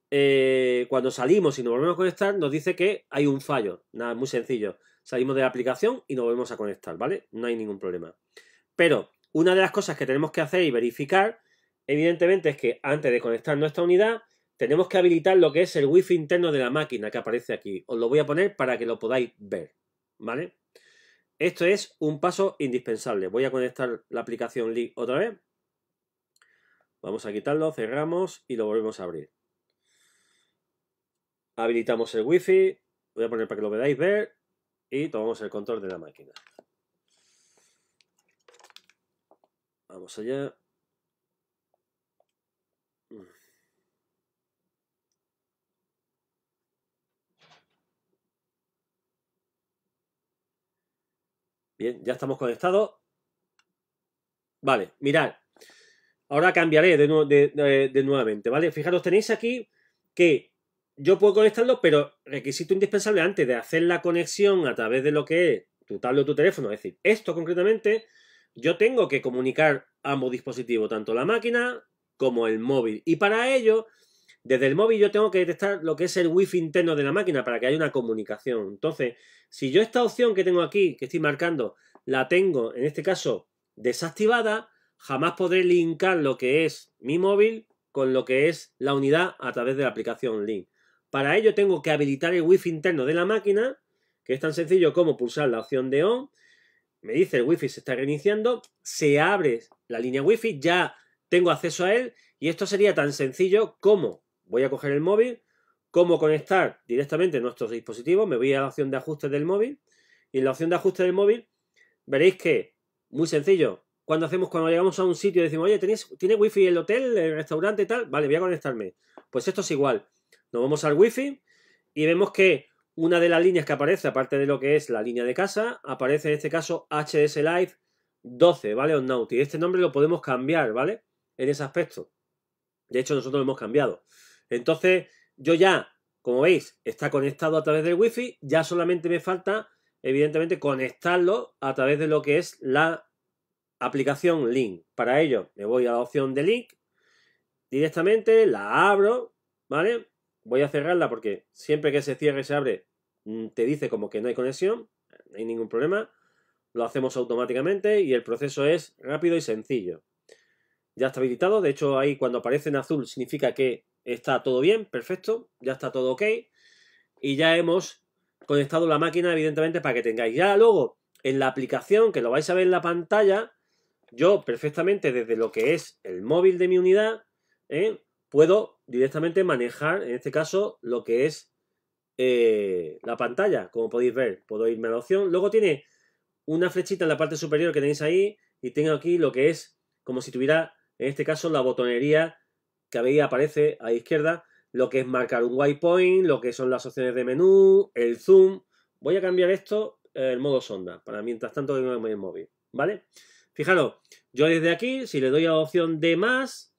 eh, cuando salimos y nos volvemos a conectar, nos dice que hay un fallo. Nada, muy sencillo. Salimos de la aplicación y nos volvemos a conectar, ¿vale? No hay ningún problema. Pero una de las cosas que tenemos que hacer y verificar evidentemente es que antes de conectar nuestra unidad, tenemos que habilitar lo que es el wifi interno de la máquina que aparece aquí. Os lo voy a poner para que lo podáis ver, ¿vale? Esto es un paso indispensable. Voy a conectar la aplicación Link otra vez. Vamos a quitarlo, cerramos y lo volvemos a abrir. Habilitamos el wifi. Voy a poner para que lo podáis ver. Y tomamos el control de la máquina. Vamos allá. Bien, ya estamos conectados. Vale, mirad. Ahora cambiaré de, nuevamente, ¿vale? Fijaros, tenéis aquí que yo puedo conectarlo, pero requisito indispensable antes de hacer la conexión a través de lo que es tu tablet o tu teléfono. Es decir, esto concretamente, yo tengo que comunicar ambos dispositivos, tanto la máquina como el móvil. Y para ello, desde el móvil yo tengo que detectar lo que es el wifi interno de la máquina para que haya una comunicación. Entonces, si yo esta opción que tengo aquí, que estoy marcando, la tengo, en este caso, desactivada, jamás podré linkar lo que es mi móvil con lo que es la unidad a través de la aplicación Link. Para ello tengo que habilitar el wifi interno de la máquina, que es tan sencillo como pulsar la opción de ON. Me dice el wifi se está reiniciando, se abre la línea wifi, ya tengo acceso a él y esto sería tan sencillo como Voy a coger el móvil, cómo conectar directamente nuestros dispositivos, me voy a la opción de ajustes del móvil y en la opción de ajuste del móvil veréis que, muy sencillo, cuando hacemos, cuando llegamos a un sitio decimos, oye, ¿tenéis, ¿tiene wifi el hotel, el restaurante y tal? Vale, voy a conectarme. Pues esto es igual. Nos vamos al wifi y vemos que una de las líneas que aparece, aparte de lo que es la línea de casa, aparece en este caso HDS Live 12, ¿vale? On y Este nombre lo podemos cambiar, ¿vale? En ese aspecto. De hecho, nosotros lo hemos cambiado. Entonces, yo ya, como veis, está conectado a través del Wi-Fi, ya solamente me falta, evidentemente, conectarlo a través de lo que es la aplicación Link. Para ello, me voy a la opción de Link, directamente la abro, ¿vale? Voy a cerrarla porque siempre que se cierre y se abre, mm, te dice como que no hay conexión, no hay ningún problema. Lo hacemos automáticamente y el proceso es rápido y sencillo. Ya está habilitado, de hecho ahí cuando aparece en azul significa que Está todo bien, perfecto, ya está todo ok. Y ya hemos conectado la máquina, evidentemente, para que tengáis. Ya luego, en la aplicación, que lo vais a ver en la pantalla, yo perfectamente desde lo que es el móvil de mi unidad, ¿eh? puedo directamente manejar, en este caso, lo que es eh, la pantalla, como podéis ver. Puedo irme a la opción. Luego tiene una flechita en la parte superior que tenéis ahí y tengo aquí lo que es como si tuviera, en este caso, la botonería que veis aparece a la izquierda lo que es marcar un waypoint, lo que son las opciones de menú, el zoom. Voy a cambiar esto el modo sonda, para mientras tanto que no el móvil, ¿vale? Fijaros, yo desde aquí, si le doy a la opción de más,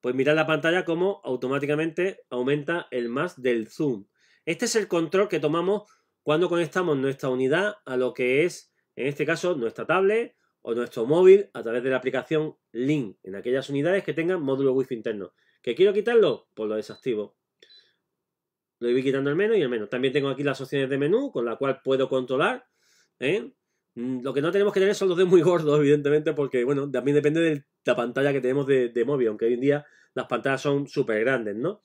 pues mirad la pantalla como automáticamente aumenta el más del zoom. Este es el control que tomamos cuando conectamos nuestra unidad a lo que es, en este caso, nuestra tablet o nuestro móvil a través de la aplicación Link, en aquellas unidades que tengan módulo wifi interno. ¿Que quiero quitarlo? Pues lo desactivo. Lo voy quitando el menos y el menos. También tengo aquí las opciones de menú con la cual puedo controlar. ¿eh? Mm, lo que no tenemos que tener son los de muy gordos, evidentemente, porque, bueno, también depende de la pantalla que tenemos de, de móvil, aunque hoy en día las pantallas son súper grandes, ¿no?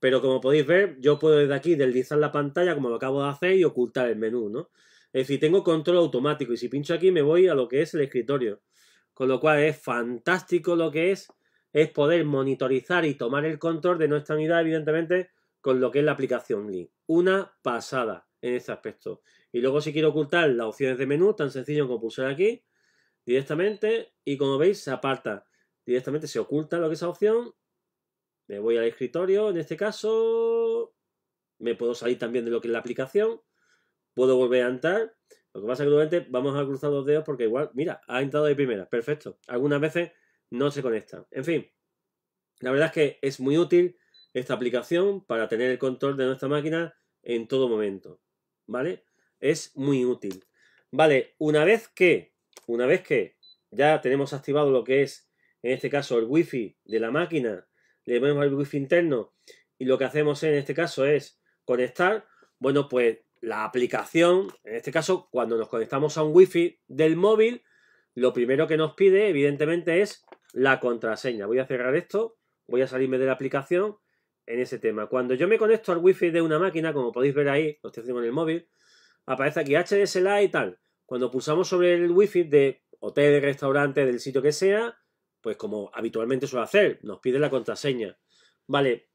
Pero como podéis ver, yo puedo desde aquí deslizar la pantalla, como lo acabo de hacer, y ocultar el menú, ¿no? Es decir, tengo control automático, y si pincho aquí me voy a lo que es el escritorio. Con lo cual es fantástico lo que es es poder monitorizar y tomar el control de nuestra unidad, evidentemente, con lo que es la aplicación Link. Una pasada en este aspecto. Y luego si quiero ocultar las opciones de menú, tan sencillo como pulsar aquí, directamente, y como veis se aparta. Directamente se oculta lo que es esa opción. Me voy al escritorio, en este caso, me puedo salir también de lo que es la aplicación. Puedo volver a entrar. Lo que pasa es que vamos a cruzar los dedos porque igual, mira, ha entrado de primera, perfecto. Algunas veces no se conecta, En fin, la verdad es que es muy útil esta aplicación para tener el control de nuestra máquina en todo momento. ¿Vale? Es muy útil. Vale, una vez que, una vez que ya tenemos activado lo que es, en este caso, el wifi de la máquina, le ponemos el wifi interno y lo que hacemos en este caso es conectar, bueno, pues la aplicación, en este caso, cuando nos conectamos a un wifi del móvil, lo primero que nos pide, evidentemente, es la contraseña. Voy a cerrar esto, voy a salirme de la aplicación en ese tema. Cuando yo me conecto al wifi de una máquina, como podéis ver ahí, lo estoy haciendo en el móvil, aparece aquí HDSLA y tal. Cuando pulsamos sobre el wifi de hotel, restaurante, del sitio que sea, pues como habitualmente suele hacer, nos pide la contraseña. Vale.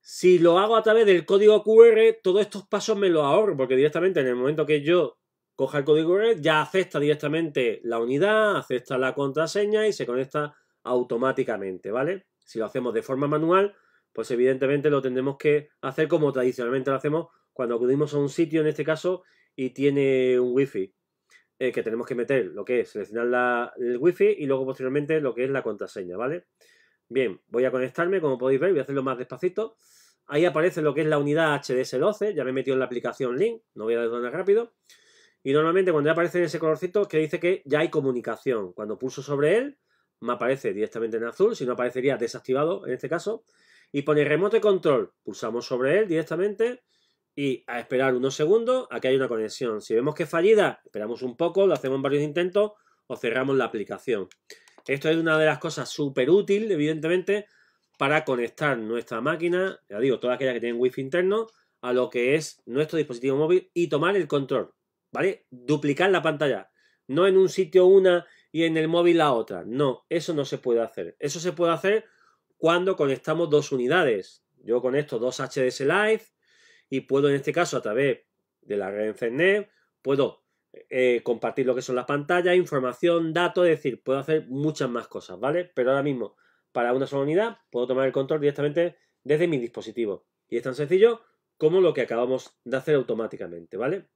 Si lo hago a través del código QR, todos estos pasos me los ahorro, porque directamente en el momento que yo coja el código red, ya acepta directamente la unidad, acepta la contraseña y se conecta automáticamente, ¿vale? Si lo hacemos de forma manual, pues evidentemente lo tendremos que hacer como tradicionalmente lo hacemos cuando acudimos a un sitio, en este caso, y tiene un wifi, eh, que tenemos que meter lo que es seleccionar la, el wifi y luego posteriormente lo que es la contraseña, ¿vale? Bien, voy a conectarme, como podéis ver, voy a hacerlo más despacito. Ahí aparece lo que es la unidad HDS12, ya me he metido en la aplicación link, no voy a dar rápido. Y normalmente cuando aparece en ese colorcito que dice que ya hay comunicación. Cuando pulso sobre él, me aparece directamente en azul, si no aparecería desactivado en este caso. Y pone remote control. Pulsamos sobre él directamente y a esperar unos segundos aquí hay una conexión. Si vemos que es fallida, esperamos un poco, lo hacemos varios intentos o cerramos la aplicación. Esto es una de las cosas súper útil, evidentemente, para conectar nuestra máquina, ya digo, toda aquella que tienen wifi interno, a lo que es nuestro dispositivo móvil y tomar el control. ¿vale? Duplicar la pantalla. No en un sitio una y en el móvil la otra. No, eso no se puede hacer. Eso se puede hacer cuando conectamos dos unidades. Yo conecto dos HDS Live y puedo en este caso a través de la red Ethernet, puedo eh, compartir lo que son las pantallas, información, datos, es decir, puedo hacer muchas más cosas, ¿vale? Pero ahora mismo, para una sola unidad, puedo tomar el control directamente desde mi dispositivo. Y es tan sencillo como lo que acabamos de hacer automáticamente, ¿vale?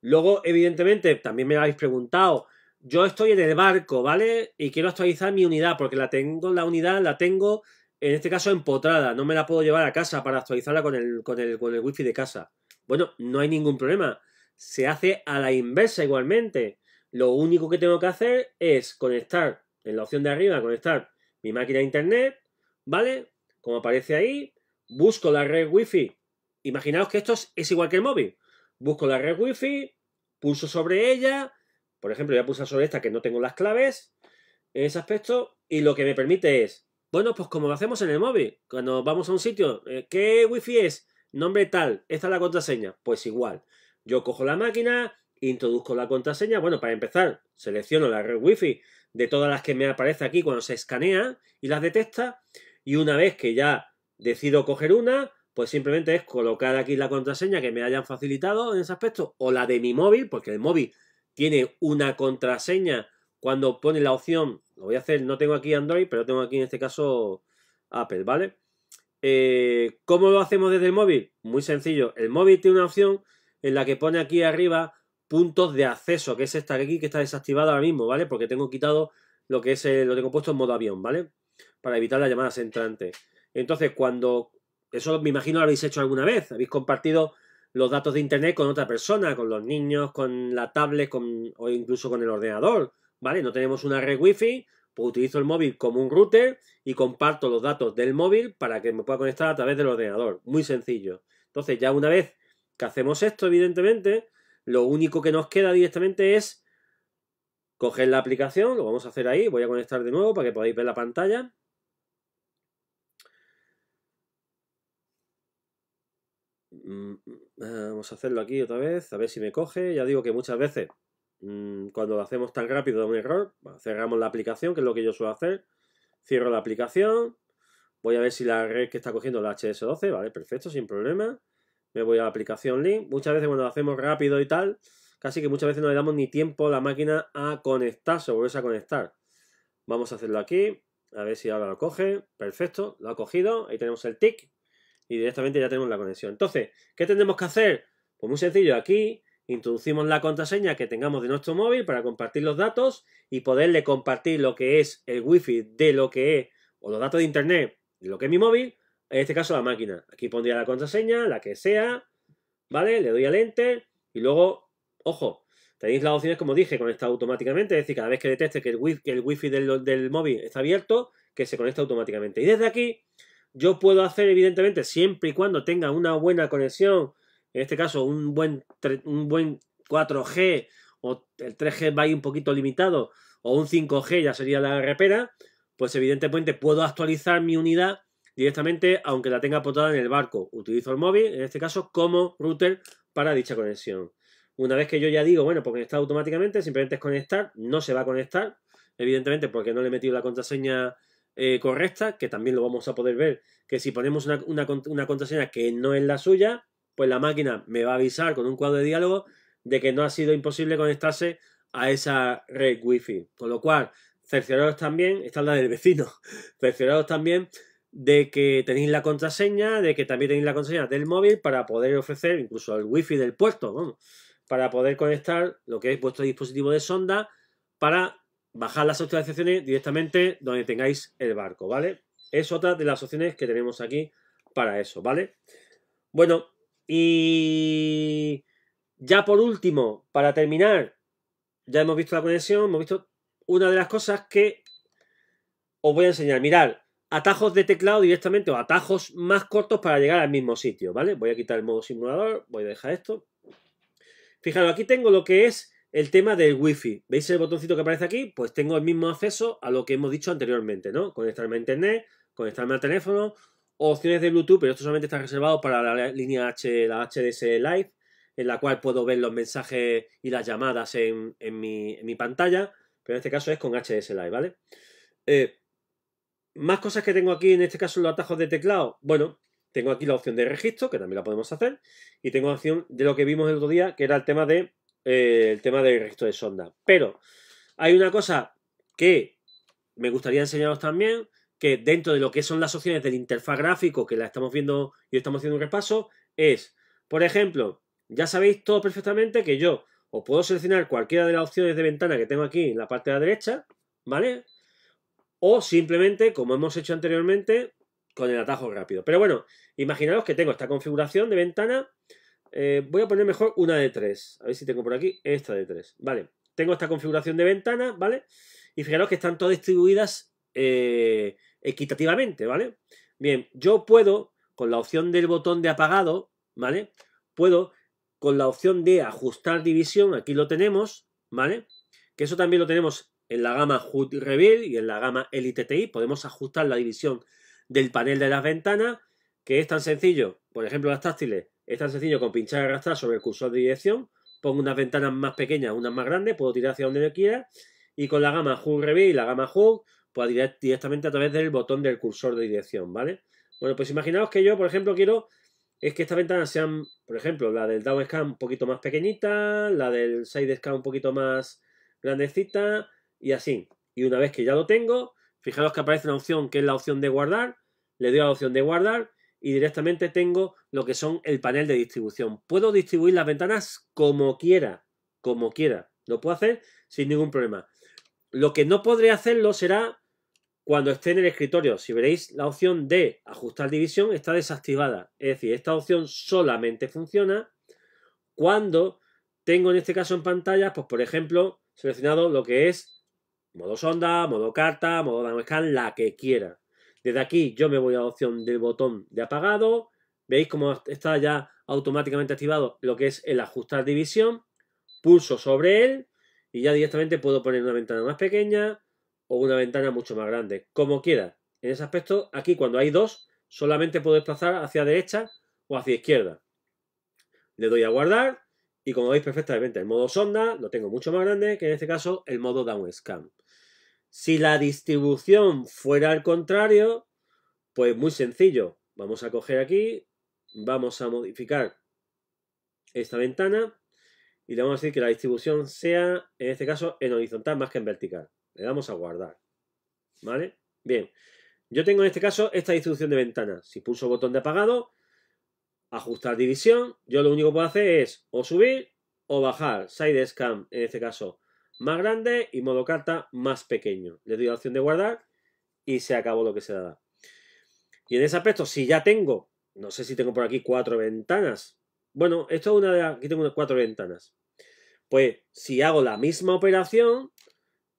Luego, evidentemente, también me habéis preguntado, yo estoy en el barco, ¿vale? Y quiero actualizar mi unidad, porque la tengo, la unidad la tengo, en este caso, empotrada. No me la puedo llevar a casa para actualizarla con el, con el, wifi de casa. Bueno, no hay ningún problema. Se hace a la inversa igualmente. Lo único que tengo que hacer es conectar, en la opción de arriba, conectar mi máquina a internet, ¿vale? Como aparece ahí, busco la red wifi. Imaginaos que esto es igual que el móvil busco la red wifi, pulso sobre ella, por ejemplo, voy a pulsar sobre esta que no tengo las claves, en ese aspecto, y lo que me permite es, bueno, pues como lo hacemos en el móvil, cuando vamos a un sitio, eh, ¿qué wifi es? Nombre tal, esta es la contraseña, pues igual. Yo cojo la máquina, introduzco la contraseña, bueno, para empezar, selecciono la red wifi de todas las que me aparece aquí cuando se escanea y las detecta, y una vez que ya decido coger una, pues simplemente es colocar aquí la contraseña que me hayan facilitado en ese aspecto o la de mi móvil, porque el móvil tiene una contraseña cuando pone la opción, lo voy a hacer, no tengo aquí Android, pero tengo aquí en este caso Apple, ¿vale? Eh, ¿Cómo lo hacemos desde el móvil? Muy sencillo, el móvil tiene una opción en la que pone aquí arriba puntos de acceso, que es esta aquí que está desactivada ahora mismo, ¿vale? Porque tengo quitado lo que es, lo tengo puesto en modo avión, ¿vale? Para evitar las llamadas entrantes. Entonces, cuando eso me imagino lo habéis hecho alguna vez. Habéis compartido los datos de Internet con otra persona, con los niños, con la tablet con, o incluso con el ordenador. ¿Vale? No tenemos una red wifi, pues utilizo el móvil como un router y comparto los datos del móvil para que me pueda conectar a través del ordenador. Muy sencillo. Entonces, ya una vez que hacemos esto, evidentemente, lo único que nos queda directamente es coger la aplicación, lo vamos a hacer ahí, voy a conectar de nuevo para que podáis ver la pantalla. Mm, mm, ah, vamos a hacerlo aquí otra vez, a ver si me coge. Ya digo que muchas veces, mm, cuando lo hacemos tan rápido, da un error. Cerramos la aplicación, que es lo que yo suelo hacer. Cierro la aplicación. Voy a ver si la red que está cogiendo la HS12, vale, perfecto, sin problema. Me voy a la aplicación Link. Muchas veces cuando lo hacemos rápido y tal, casi que muchas veces no le damos ni tiempo a la máquina a conectarse o volverse a conectar. Vamos a hacerlo aquí, a ver si ahora lo coge. Perfecto, lo ha cogido. Ahí tenemos el tick, y directamente ya tenemos la conexión. Entonces, ¿qué tenemos que hacer? Pues muy sencillo, aquí introducimos la contraseña que tengamos de nuestro móvil para compartir los datos y poderle compartir lo que es el wifi de lo que es, o los datos de internet de lo que es mi móvil, en este caso la máquina. Aquí pondría la contraseña, la que sea, ¿vale? Le doy al enter y luego, ojo, tenéis las opciones, como dije, conectar automáticamente, es decir, cada vez que detecte que el wifi, del móvil está abierto, que se conecta automáticamente. Y desde aquí yo puedo hacer, evidentemente, siempre y cuando tenga una buena conexión, en este caso un buen, un buen 4G o el 3G va ahí un poquito limitado, o un 5G ya sería la repera, pues evidentemente puedo actualizar mi unidad directamente aunque la tenga apotada en el barco. Utilizo el móvil, en este caso, como router para dicha conexión. Una vez que yo ya digo, bueno, porque está automáticamente, simplemente es conectar, no se va a conectar, evidentemente porque no le he metido la contraseña eh, correcta, que también lo vamos a poder ver, que si ponemos una, contraseña que no es la suya, pues la máquina me va a avisar con un cuadro de diálogo de que no ha sido imposible conectarse a esa red wifi. Con lo cual, cercioraros también, esta es la del vecino, *laughs* cercioraros también de que tenéis la contraseña, de que también tenéis la contraseña del móvil para poder ofrecer incluso el wifi del puerto, para poder conectar lo que es vuestro dispositivo de sonda para bajar las actualizaciones directamente donde tengáis el barco, ¿vale? Es otra de las opciones que tenemos aquí para eso, ¿vale? Bueno, y ya por último, para terminar, ya hemos visto la conexión, hemos visto una de las cosas que os voy a enseñar. Mirad, atajos de teclado directamente o atajos más cortos para llegar al mismo sitio, ¿vale? Voy a quitar el modo simulador, voy a dejar esto. Fijaros, aquí tengo lo que es el tema del wifi. ¿Veis el botoncito que aparece aquí? Pues tengo el mismo acceso a lo que hemos dicho anteriormente, ¿no? Conectarme a internet, conectarme al teléfono, opciones de Bluetooth, pero esto solamente está reservado para la línea H, la HDS Live, en la cual puedo ver los mensajes y las llamadas en, mi, pantalla, pero en este caso es con HDS Live, ¿vale? Eh, más cosas que tengo aquí, en este caso los atajos de teclado. Bueno, tengo aquí la opción de registro, que también la podemos hacer, y tengo la opción de lo que vimos el otro día, que era el tema de eh, el tema del resto de sonda. Pero hay una cosa que me gustaría enseñaros también, que dentro de lo que son las opciones del interfaz gráfico, que la estamos viendo y estamos haciendo un repaso, es, por ejemplo, ya sabéis todo perfectamente que yo os puedo seleccionar cualquiera de las opciones de ventana que tengo aquí en la parte de la derecha, ¿vale? O simplemente, como hemos hecho anteriormente, con el atajo rápido. Pero bueno, imaginaros que tengo esta configuración de ventana eh, voy a poner mejor una de tres. A ver si tengo por aquí esta de tres. Vale, tengo esta configuración de ventana, ¿vale? Y fijaros que están todas distribuidas eh, equitativamente, ¿vale? Bien, yo puedo, con la opción del botón de apagado, ¿vale? Puedo, con la opción de ajustar división, aquí lo tenemos, ¿vale? Que eso también lo tenemos en la gama HUD Reveal y en la gama TI Podemos ajustar la división del panel de las ventanas, que es tan sencillo. Por ejemplo, las táctiles es tan sencillo con pinchar y arrastrar sobre el cursor de dirección. Pongo unas ventanas más pequeñas, unas más grandes, puedo tirar hacia donde yo quiera. Y con la gama Hug Reveal y la gama puedo pues directamente a través del botón del cursor de dirección, ¿vale? Bueno, pues imaginaos que yo, por ejemplo, quiero es que estas ventanas sean, por ejemplo, la del down scan un poquito más pequeñita, la del side scan un poquito más grandecita y así. Y una vez que ya lo tengo, fijaros que aparece una opción que es la opción de guardar, le doy a la opción de guardar y directamente tengo lo que son el panel de distribución. Puedo distribuir las ventanas como quiera, como quiera. Lo puedo hacer sin ningún problema. Lo que no podré hacerlo será cuando esté en el escritorio. Si veréis, la opción de ajustar división está desactivada. Es decir, esta opción solamente funciona cuando tengo en este caso en pantalla, pues por ejemplo, seleccionado lo que es modo sonda, modo carta, modo scan, la que quiera. Desde aquí yo me voy a la opción del botón de apagado, Veis cómo está ya automáticamente activado lo que es el ajustar división. Pulso sobre él y ya directamente puedo poner una ventana más pequeña o una ventana mucho más grande, como quiera. En ese aspecto, aquí cuando hay dos, solamente puedo desplazar hacia derecha o hacia izquierda. Le doy a guardar y como veis perfectamente el modo sonda lo tengo mucho más grande que en este caso el modo downscan. Si la distribución fuera al contrario, pues muy sencillo. Vamos a coger aquí vamos a modificar esta ventana y le vamos a decir que la distribución sea, en este caso, en horizontal más que en vertical. Le damos a guardar. ¿Vale? Bien. Yo tengo en este caso esta distribución de ventanas. Si pulso botón de apagado, ajustar división, yo lo único que puedo hacer es o subir o bajar. Side scan, en este caso, más grande y modo carta más pequeño. Le doy la opción de guardar y se acabó lo que se da. Y en ese aspecto, si ya tengo no sé si tengo por aquí cuatro ventanas. Bueno, esto es una de las... Aquí tengo unas cuatro ventanas. Pues si hago la misma operación,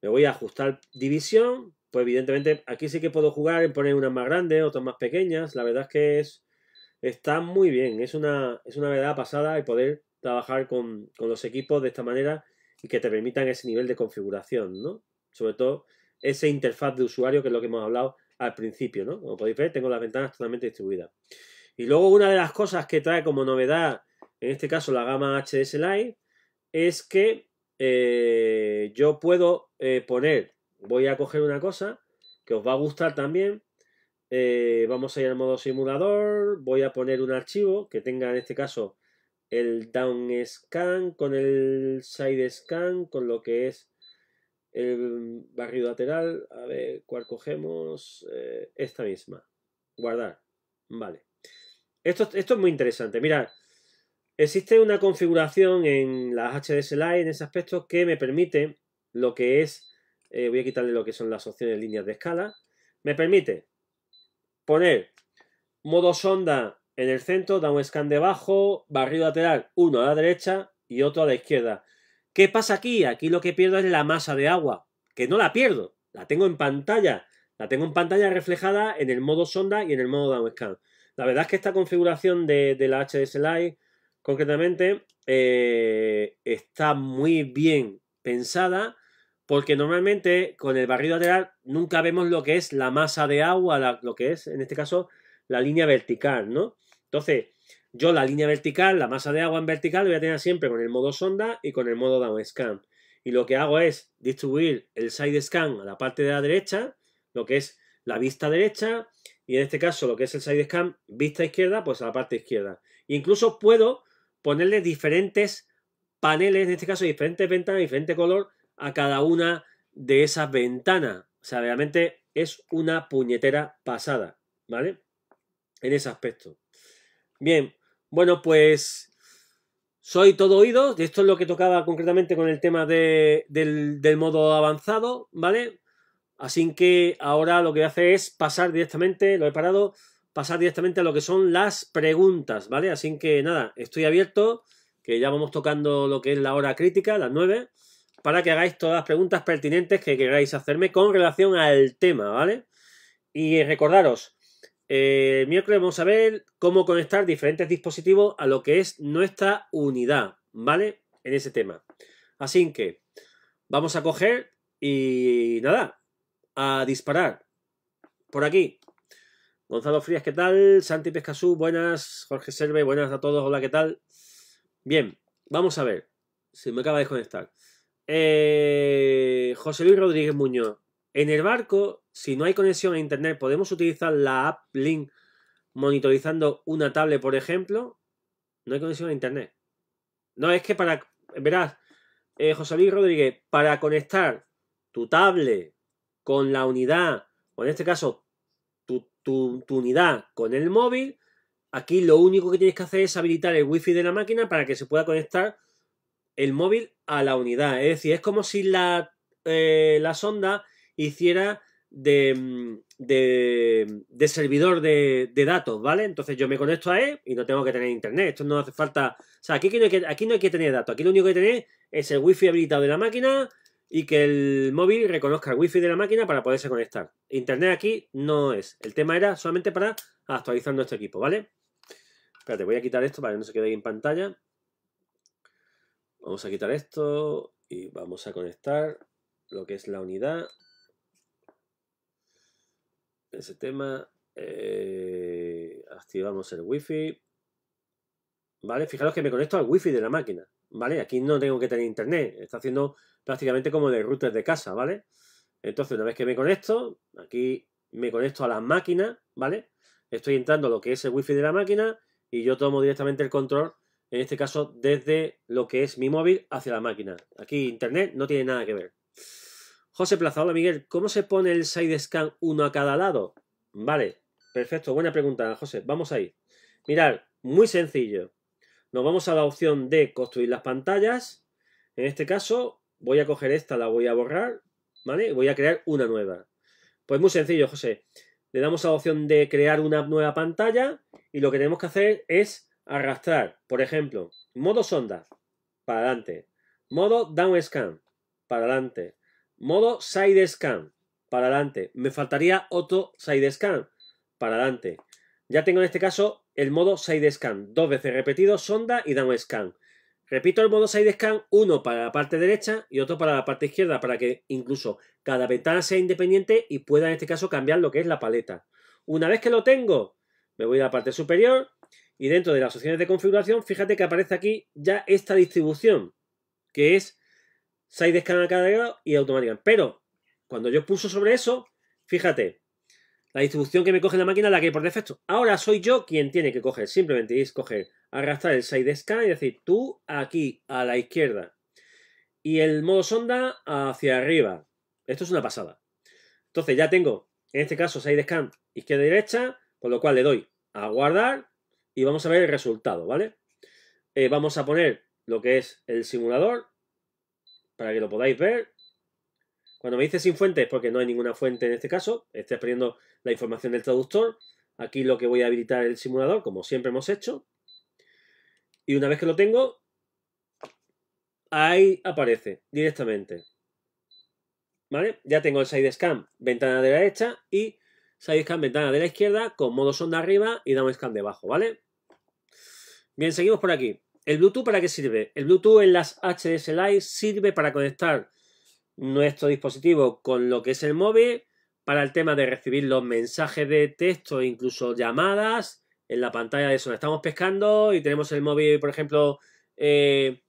me voy a ajustar división. Pues evidentemente aquí sí que puedo jugar en poner unas más grandes, otras más pequeñas. La verdad es que es, está muy bien. Es una, es una verdad pasada el poder trabajar con, los equipos de esta manera y que te permitan ese nivel de configuración, ¿no? Sobre todo ese interfaz de usuario que es lo que hemos hablado al principio, ¿no? Como podéis ver, tengo las ventanas totalmente distribuidas. Y luego una de las cosas que trae como novedad, en este caso la gama HDS Live, es que eh, yo puedo eh, poner, voy a coger una cosa que os va a gustar también. Eh, vamos a ir al modo simulador, voy a poner un archivo que tenga en este caso el down scan con el side scan, con lo que es el barrido lateral. A ver, ¿cuál cogemos? esta misma. Guardar. Vale. Esto, es muy interesante. Mira, existe una configuración en las HDS Live en ese aspecto que me permite lo que es, eh, voy a quitarle lo que son las opciones de líneas de escala, me permite poner modo sonda en el centro, da un scan debajo, barrido lateral, uno a la derecha y otro a la izquierda. ¿Qué pasa aquí? Aquí lo que pierdo es la masa de agua, que no la pierdo, la tengo en pantalla, la tengo en pantalla reflejada en el modo sonda y en el modo downscan. La verdad es que esta configuración de, la HDS Live, concretamente, eh, está muy bien pensada porque normalmente con el barrido lateral nunca vemos lo que es la masa de agua, lo que es, en este caso, la línea vertical, ¿no? Entonces, yo la línea vertical, la masa de agua en vertical, lo voy a tener siempre con el modo sonda y con el modo down scan. Y lo que hago es distribuir el side scan a la parte de la derecha, lo que es la vista derecha, y en este caso lo que es el side scan vista izquierda, pues a la parte izquierda. incluso puedo ponerle diferentes paneles, en este caso diferentes ventanas, diferente color a cada una de esas ventanas. O sea, realmente es una puñetera pasada, ¿vale? En ese aspecto. Bien, bueno, pues soy todo oído. Esto es lo que tocaba concretamente con el tema del modo avanzado, ¿vale? Así que ahora lo que voy a hacer es pasar directamente, lo he parado, pasar directamente a lo que son las preguntas, ¿vale? Así que nada, estoy abierto, que ya vamos tocando lo que es la hora crítica, las 9, para que hagáis todas las preguntas pertinentes que queráis hacerme con relación al tema, ¿vale? Y recordaros, el eh, miércoles vamos a ver cómo conectar diferentes dispositivos a lo que es nuestra unidad, ¿vale? En ese tema. Así que vamos a coger y nada, a disparar. Por aquí. Gonzalo Frías, ¿qué tal? Santi Pescazú buenas. Jorge Serve, buenas a todos. Hola, ¿qué tal? Bien, vamos a ver. Si me acaba de desconectar. Eh, José Luis Rodríguez Muñoz. En el barco, si no hay conexión a internet, ¿podemos utilizar la app Link monitorizando una tablet, por ejemplo? No hay conexión a internet. No, es que para. Verás, eh, José Luis Rodríguez, para conectar tu tablet con la unidad, o en este caso, tu, unidad con el móvil, aquí lo único que tienes que hacer es habilitar el wifi de la máquina para que se pueda conectar el móvil a la unidad. Es decir, es como si la, eh, la sonda hiciera de, mm, servidor de, datos, ¿vale? Entonces yo me conecto a él y no tengo que tener internet. Esto no hace falta. O sea, aquí, no, hay que, aquí no hay que tener datos. Aquí lo único que tener es el wifi habilitado de la máquina, y que el móvil reconozca el wifi de la máquina para poderse conectar. Internet aquí no es. El tema era solamente para actualizar nuestro equipo, ¿vale? Espérate, voy a quitar esto para que no se quede ahí en pantalla. Vamos a quitar esto y vamos a conectar lo que es la unidad. Ese tema. Eh, activamos el wifi. Vale, fijaros que me conecto al wifi de la máquina. ¿vale? Aquí no tengo que tener internet, está haciendo prácticamente como de router de casa, ¿vale? Entonces, una vez que me conecto, aquí me conecto a la máquina, ¿vale? Estoy entrando lo que es el wifi de la máquina y yo tomo directamente el control, en este caso, desde lo que es mi móvil hacia la máquina. Aquí internet no tiene nada que ver. José Plaza, hola Miguel, ¿cómo se pone el side scan uno a cada lado? Vale, perfecto, buena pregunta, José, vamos ahí. Mirad, muy sencillo. Nos vamos a la opción de construir las pantallas. En este caso, voy a coger esta, la voy a borrar, ¿vale? Voy a crear una nueva. Pues muy sencillo, José. Le damos a la opción de crear una nueva pantalla y lo que tenemos que hacer es arrastrar, por ejemplo, modo sonda, para adelante. Modo down scan, para adelante. Modo side scan, para adelante. Me faltaría otro side scan, para adelante. Ya tengo en este caso el modo side scan, dos veces repetido, sonda y down scan. Repito el modo side scan, uno para la parte derecha y otro para la parte izquierda, para que incluso cada ventana sea independiente y pueda en este caso cambiar lo que es la paleta. Una vez que lo tengo, me voy a la parte superior y dentro de las opciones de configuración, fíjate que aparece aquí ya esta distribución, que es side scan a cada grado y automática. Pero cuando yo pulso sobre eso, fíjate, la distribución que me coge la máquina la que por defecto. Ahora soy yo quien tiene que coger. Simplemente es coger, arrastrar el side scan y decir tú aquí a la izquierda. Y el modo sonda hacia arriba. Esto es una pasada. Entonces ya tengo, en este caso, side scan izquierda y derecha, con lo cual le doy a guardar y vamos a ver el resultado, ¿vale? Eh, vamos a poner lo que es el simulador para que lo podáis ver. Cuando me dice sin fuente es porque no hay ninguna fuente en este caso, estoy perdiendo la información del traductor. Aquí lo que voy a habilitar es el simulador, como siempre hemos hecho. Y una vez que lo tengo, ahí aparece directamente. ¿Vale? Ya tengo el Side Scan ventana de la derecha y Side Scan ventana de la izquierda con modo sonda arriba y Scan debajo, ¿vale? Bien, seguimos por aquí. ¿El Bluetooth para qué sirve? El Bluetooth en las Live sirve para conectar nuestro dispositivo con lo que es el móvil para el tema de recibir los mensajes de texto, e incluso llamadas en la pantalla de eso. Estamos pescando y tenemos el móvil, por ejemplo, eh,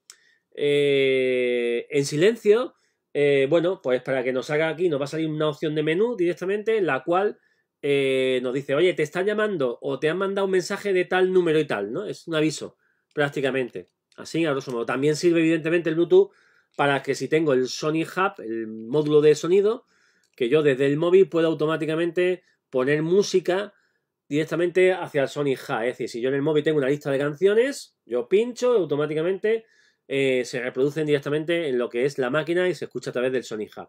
eh, en silencio. Eh, bueno, pues para que nos haga aquí, nos va a salir una opción de menú directamente, en la cual nos dice, oye, te están llamando o te han mandado un mensaje de tal número y tal, ¿no? Es un aviso, prácticamente. Así, a grosso modo. También sirve, evidentemente, el Bluetooth para que si tengo el Sony Hub, el módulo de sonido, que yo desde el móvil pueda automáticamente poner música directamente hacia el Sony Hub. Es decir, si yo en el móvil tengo una lista de canciones, yo pincho automáticamente eh, se reproducen directamente en lo que es la máquina y se escucha a través del Sony Hub.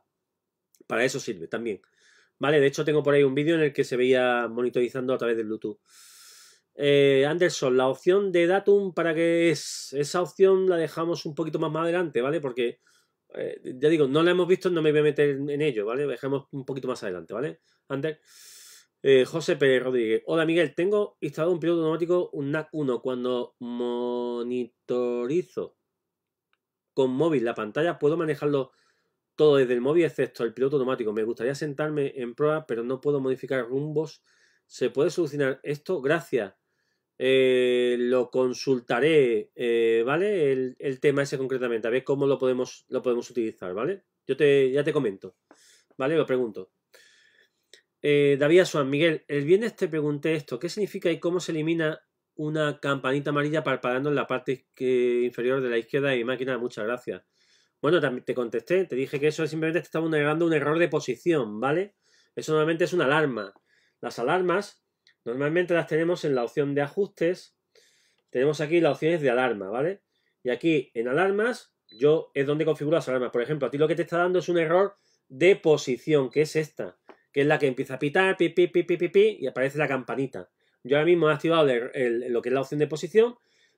Para eso sirve también. Vale, de hecho tengo por ahí un vídeo en el que se veía monitorizando a través del Bluetooth. Eh, Anderson, la opción de Datum, ¿para que es? Esa opción la dejamos un poquito más, adelante, ¿vale? Porque, eh, ya digo, no la hemos visto, no me voy a meter en ello, ¿vale? Dejemos un poquito más adelante, ¿vale? Ander. Eh, José Pérez Rodríguez. Hola Miguel, tengo instalado un piloto automático, un NAC 1. Cuando monitorizo con móvil la pantalla, puedo manejarlo todo desde el móvil, excepto el piloto automático. Me gustaría sentarme en prueba, pero no puedo modificar rumbos. ¿Se puede solucionar esto? Gracias. Eh, lo consultaré, eh, ¿vale? El, tema ese concretamente, a ver cómo lo podemos, lo podemos utilizar, ¿vale? Yo te, ya te comento, ¿vale? Lo pregunto. Eh, David Swan, Miguel, el viernes te pregunté esto, ¿qué significa y cómo se elimina una campanita amarilla parpadeando en la parte inferior de la izquierda de mi máquina? Muchas gracias. Bueno, también te contesté, te dije que eso simplemente te estaba negando un error de posición, ¿vale? Eso normalmente es una alarma. Las alarmas Normalmente las tenemos en la opción de ajustes. Tenemos aquí las opciones de alarma, ¿vale? Y aquí en alarmas, yo es donde configuro las alarmas. Por ejemplo, a ti lo que te está dando es un error de posición, que es esta, que es la que empieza a pitar, pi, pi, pi, pi, pi, pi y aparece la campanita. Yo ahora mismo he activado lo que es la opción de posición.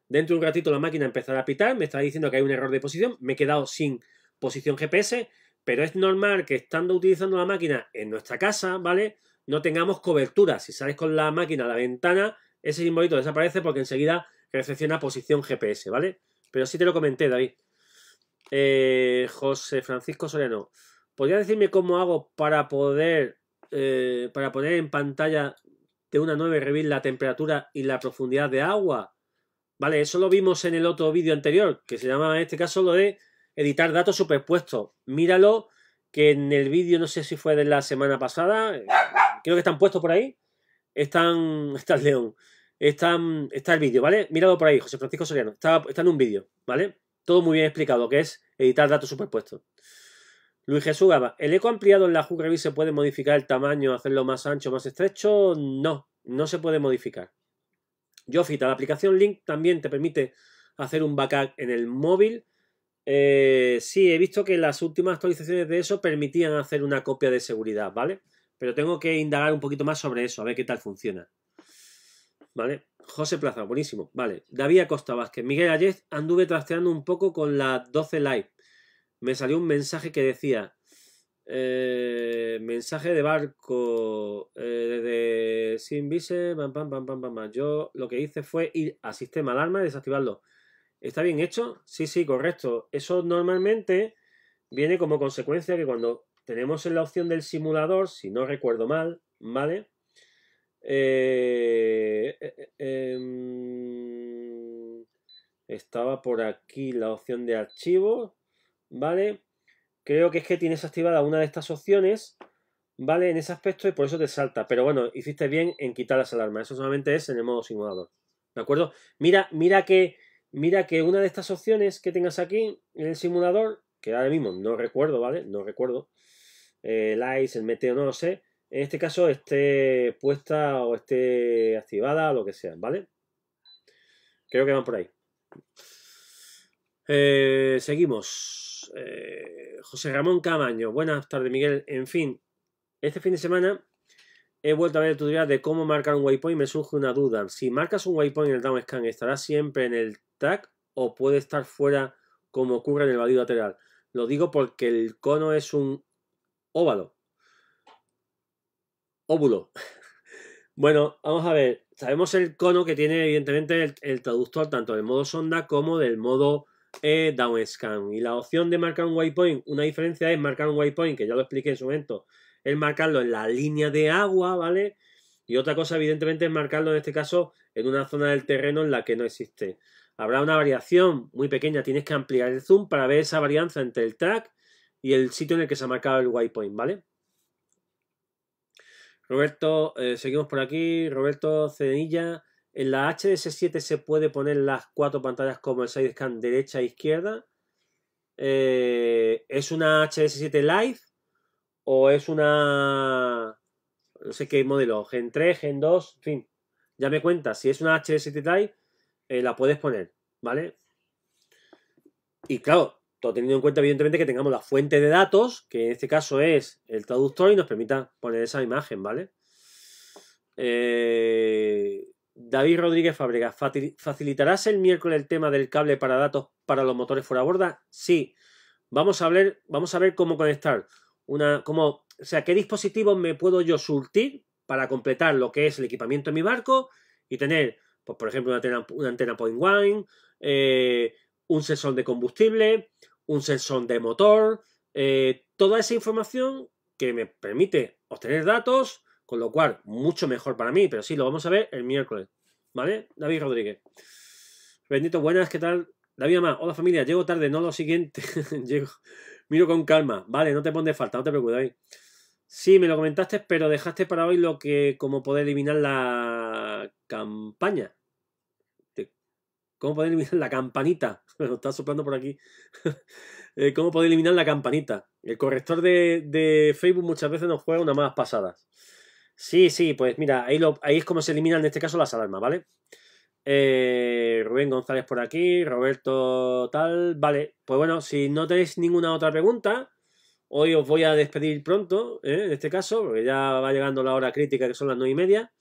Dentro de un ratito la máquina empezará a pitar, me está diciendo que hay un error de posición, me he quedado sin posición GPS, pero es normal que estando utilizando la máquina en nuestra casa, ¿vale? no tengamos cobertura. Si sales con la máquina a la ventana, ese simbolito desaparece porque enseguida recepciona posición GPS, ¿vale? Pero sí te lo comenté, David. Eh, José Francisco Soriano. ¿Podría decirme cómo hago para poder eh, para poner en pantalla de una nueva revir la temperatura y la profundidad de agua? Vale, eso lo vimos en el otro vídeo anterior, que se llamaba en este caso lo de editar datos superpuestos. Míralo, que en el vídeo, no sé si fue de la semana pasada, creo que están puestos por ahí. Están, *laughs* está el León, están, está el vídeo, ¿vale? mirado por ahí, José Francisco Soriano. Está, en un vídeo, ¿vale? Todo muy bien explicado, que es editar datos superpuestos. Luis Jesús Gaba, ¿el eco ampliado en la Huckabee se puede modificar el tamaño, hacerlo más ancho, más estrecho? No, no se puede modificar. Jofita. la aplicación Link también te permite hacer un backup en el móvil. Eh, sí, he visto que las últimas actualizaciones de eso permitían hacer una copia de seguridad, ¿vale? Pero tengo que indagar un poquito más sobre eso, a ver qué tal funciona. ¿Vale? José Plaza, buenísimo. Vale. David Acosta Vázquez. Miguel ayer anduve trasteando un poco con la 12 Live. Me salió un mensaje que decía. Eh, mensaje de barco desde eh, de Sin pam, Yo lo que hice fue ir a sistema alarma y desactivarlo. ¿Está bien hecho? Sí, sí, correcto. Eso normalmente viene como consecuencia que cuando tenemos en la opción del simulador, si no recuerdo mal, ¿vale? Eh, eh, eh, em, estaba por aquí la opción de archivo, ¿vale? Creo que es que tienes activada una de estas opciones, ¿vale? En ese aspecto y por eso te salta. Pero bueno, hiciste bien en quitar las alarmas. Eso solamente es en el modo simulador. ¿De acuerdo? Mira, mira que, mira que una de estas opciones que tengas aquí en el simulador, que ahora mismo no recuerdo, ¿vale? No recuerdo el eh, ICE, el Meteo, no lo sé, en este caso esté puesta o esté activada, lo que sea, ¿vale? Creo que van por ahí. Eh, seguimos. Eh, José Ramón Camaño. Buenas tardes, Miguel. En fin, este fin de semana he vuelto a ver el tutorial de cómo marcar un waypoint y me surge una duda. Si marcas un waypoint en el down ¿estará siempre en el tag o puede estar fuera como ocurre en el valido lateral? Lo digo porque el cono es un óvalo. Óvulo. *laughs* Bueno, vamos a ver. Sabemos el cono que tiene, evidentemente, el, traductor tanto del modo sonda como del modo down eh, downscan. Y la opción de marcar un waypoint, una diferencia es marcar un waypoint, que ya lo expliqué en su momento, es marcarlo en la línea de agua, ¿vale? Y otra cosa, evidentemente, es marcarlo en este caso en una zona del terreno en la que no existe. Habrá una variación muy pequeña, tienes que ampliar el zoom para ver esa varianza entre el track y el sitio en el que se ha marcado el waypoint, ¿vale? Roberto, eh, seguimos por aquí. Roberto Cedenilla, en la HDS7 se puede poner las cuatro pantallas como el scan derecha e izquierda. Eh, ¿Es una HDS7 Live o es una. No sé qué modelo, Gen 3, Gen 2, en fin. Ya me cuenta, si es una HDS7 Live, eh, la puedes poner, ¿vale? Y claro, teniendo en cuenta, evidentemente, que tengamos la fuente de datos, que en este caso es el traductor, y nos permita poner esa imagen, ¿vale? Eh, David Rodríguez Fábrega, ¿facilitarás el miércoles el tema del cable para datos para los motores fuera borda? Sí. Vamos a ver, vamos a ver cómo conectar. Una, cómo, o sea, qué dispositivos me puedo yo surtir para completar lo que es el equipamiento en mi barco y tener, pues, por ejemplo, una antena, point wine, eh, un sensor de combustible, un sensor de motor, eh, toda esa información que me permite obtener datos, con lo cual mucho mejor para mí, pero sí, lo vamos a ver el miércoles. ¿Vale? David Rodríguez. Bendito, buenas, ¿qué tal? David Amá, hola familia, llego tarde, no lo siguiente, *laughs* llego, miro con calma, vale, no te pones falta, no te preocupes, Sí, me lo comentaste, pero dejaste para hoy lo que, como poder eliminar la campaña. ¿Cómo poder eliminar la campanita? *laughs* está soplando por aquí. *laughs* Eh, ¿Cómo poder eliminar la campanita? El corrector de, Facebook muchas veces nos juega unas malas pasadas. Sí, sí, pues mira, ahí, es como se eliminan en este caso las alarmas, ¿vale? Eh, Rubén González por aquí, Roberto tal. Vale, pues bueno, si no tenéis ninguna otra pregunta, hoy os voy a despedir pronto, ¿eh? en este caso, porque ya va llegando la hora crítica que son las nueve y media.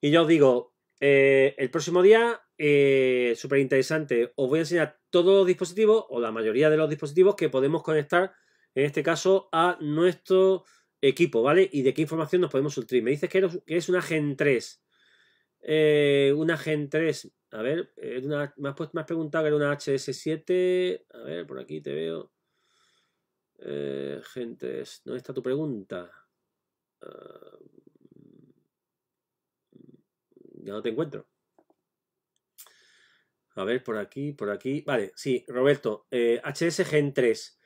Y yo os digo, el próximo día eh, súper interesante. Os voy a enseñar todos los dispositivos o la mayoría de los dispositivos que podemos conectar, en este caso, a nuestro equipo, ¿vale? Y de qué información nos podemos sustituir Me dices que es una Gen 3. Eh, una Gen 3. A ver, una, me, has preguntado que era una HS7. A ver, por aquí te veo. Eh, Gen 3. ¿Dónde está tu pregunta? Ah, ya no te encuentro. A ver, por aquí, por aquí. Vale, sí, Roberto, eh, 3.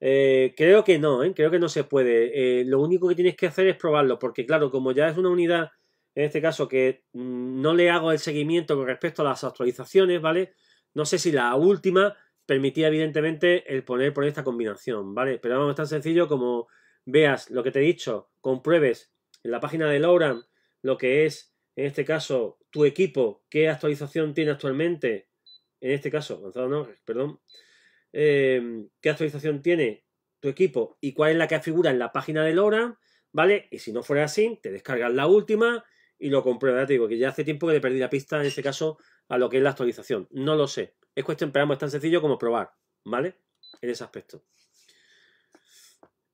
Eh, creo que no, ¿eh? creo que no se puede. Eh, lo único que tienes que hacer es probarlo, porque claro, como ya es una unidad, en este caso, que mm, no le hago el seguimiento con respecto a las actualizaciones, ¿vale? No sé si la última permitía, evidentemente, el poner por esta combinación, ¿vale? Pero vamos, es tan sencillo como veas lo que te he dicho, compruebes en la página de Loran lo que es, en este caso, tu equipo, qué actualización tiene actualmente, en este caso, Gonzalo no, perdón, em, qué actualización tiene tu equipo y cuál es la que figura en la página de Lora, ¿vale? Y si no fuera así, te descargas la última y lo compruebas. Te digo que ya hace tiempo que le perdí la pista, en este caso, a lo que es la actualización. No lo sé. Es cuestión, pero es tan sencillo como probar, ¿vale? En ese aspecto.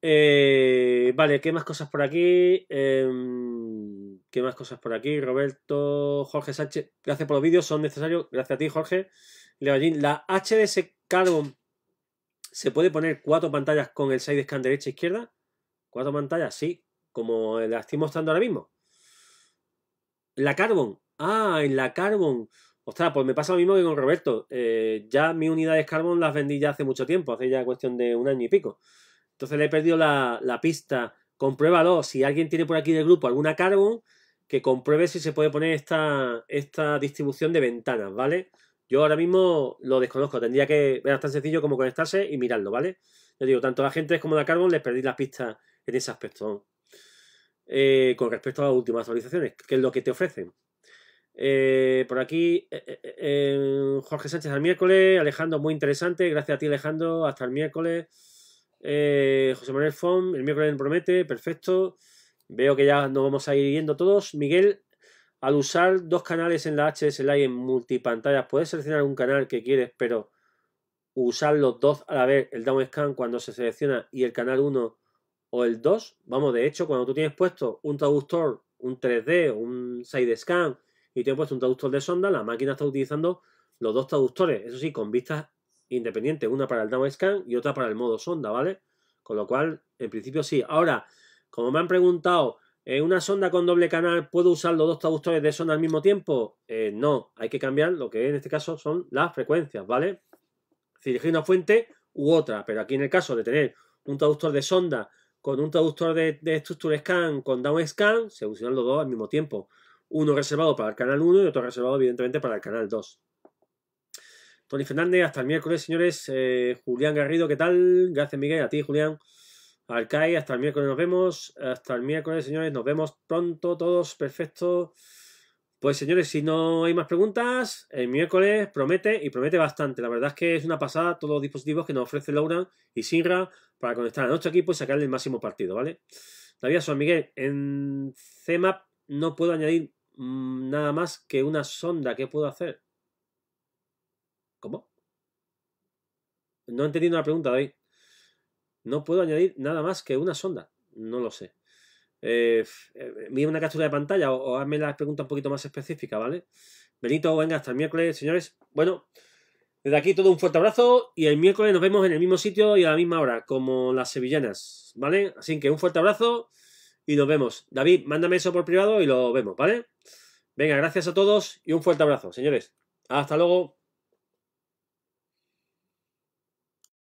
Eh, vale, ¿qué más cosas por aquí? Em, ¿Qué más cosas por aquí? Roberto, Jorge Sánchez, gracias por los vídeos, son necesarios. Gracias a ti, Jorge. Leonín, la HDS Carbon se puede poner cuatro pantallas con el side scan derecha e izquierda. Cuatro pantallas, sí, como las estoy mostrando ahora mismo. La Carbon, ah, en la Carbon. Ostras, pues me pasa lo mismo que con Roberto. Eh, ya mis unidades Carbon las vendí ya hace mucho tiempo, hace ya cuestión de un año y pico. Entonces le he perdido la, pista. Compruébalo. Si alguien tiene por aquí del grupo alguna Carbon, que compruebe si se puede poner esta, esta distribución de ventanas, ¿vale? Yo ahora mismo lo desconozco. Tendría que. ver tan sencillo como conectarse y mirarlo, ¿vale? Yo digo, tanto la gente como la Carbon les perdí la pista en ese aspecto. Eh, con respecto a las últimas actualizaciones, ¿qué es lo que te ofrecen. Eh, por aquí, eh, Jorge Sánchez al miércoles, Alejandro, muy interesante. Gracias a ti, Alejandro. Hasta el miércoles. Eh, José Manuel Fon, el miércoles promete, perfecto. Veo que ya nos vamos a ir yendo todos. Miguel, al usar dos canales en la HSLI en multipantallas, puedes seleccionar un canal que quieres, pero usar los dos a la vez, el down scan cuando se selecciona y el canal 1 o el 2. Vamos, de hecho, cuando tú tienes puesto un traductor, un 3D o un side scan y tienes puesto un traductor de sonda, la máquina está utilizando los dos traductores, eso sí, con vistas independiente, una para el downscan y otra para el modo sonda, ¿vale? Con lo cual, en principio sí. Ahora, como me han preguntado, ¿en ¿eh, una sonda con doble canal puedo usar los dos traductores de sonda al mismo tiempo? Eh, no, hay que cambiar lo que en este caso son las frecuencias, ¿vale? Si una fuente u otra, pero aquí en el caso de tener un traductor de sonda con un traductor de, de structure scan con down scan, se usan los dos al mismo tiempo. Uno reservado para el canal 1 y otro reservado evidentemente para el canal 2. Tony Fernández, hasta el miércoles, señores. Eh, Julián Garrido, ¿qué tal? Gracias, Miguel. A ti, Julián. Arcai, hasta el miércoles nos vemos. Hasta el miércoles, señores. Nos vemos pronto, todos perfecto. Pues, señores, si no hay más preguntas, el miércoles promete y promete bastante. La verdad es que es una pasada todos los dispositivos que nos ofrece Laura y Sinra para conectar a nuestro equipo y sacarle el máximo partido, ¿vale? David Son Miguel, en CMAP no puedo añadir mm, nada más que una sonda. ¿Qué puedo hacer? ¿Cómo? No he entendido la pregunta, David. No puedo añadir nada más que una sonda. No lo sé. Eh, eh, mira una captura de pantalla o, o, hazme la pregunta un poquito más específica, ¿vale? Benito, venga, hasta el miércoles, señores. Bueno, desde aquí todo un fuerte abrazo y el miércoles nos vemos en el mismo sitio y a la misma hora, como las sevillanas, ¿vale? Así que un fuerte abrazo y nos vemos. David, mándame eso por privado y lo vemos, ¿vale? Venga, gracias a todos y un fuerte abrazo, señores. Hasta luego.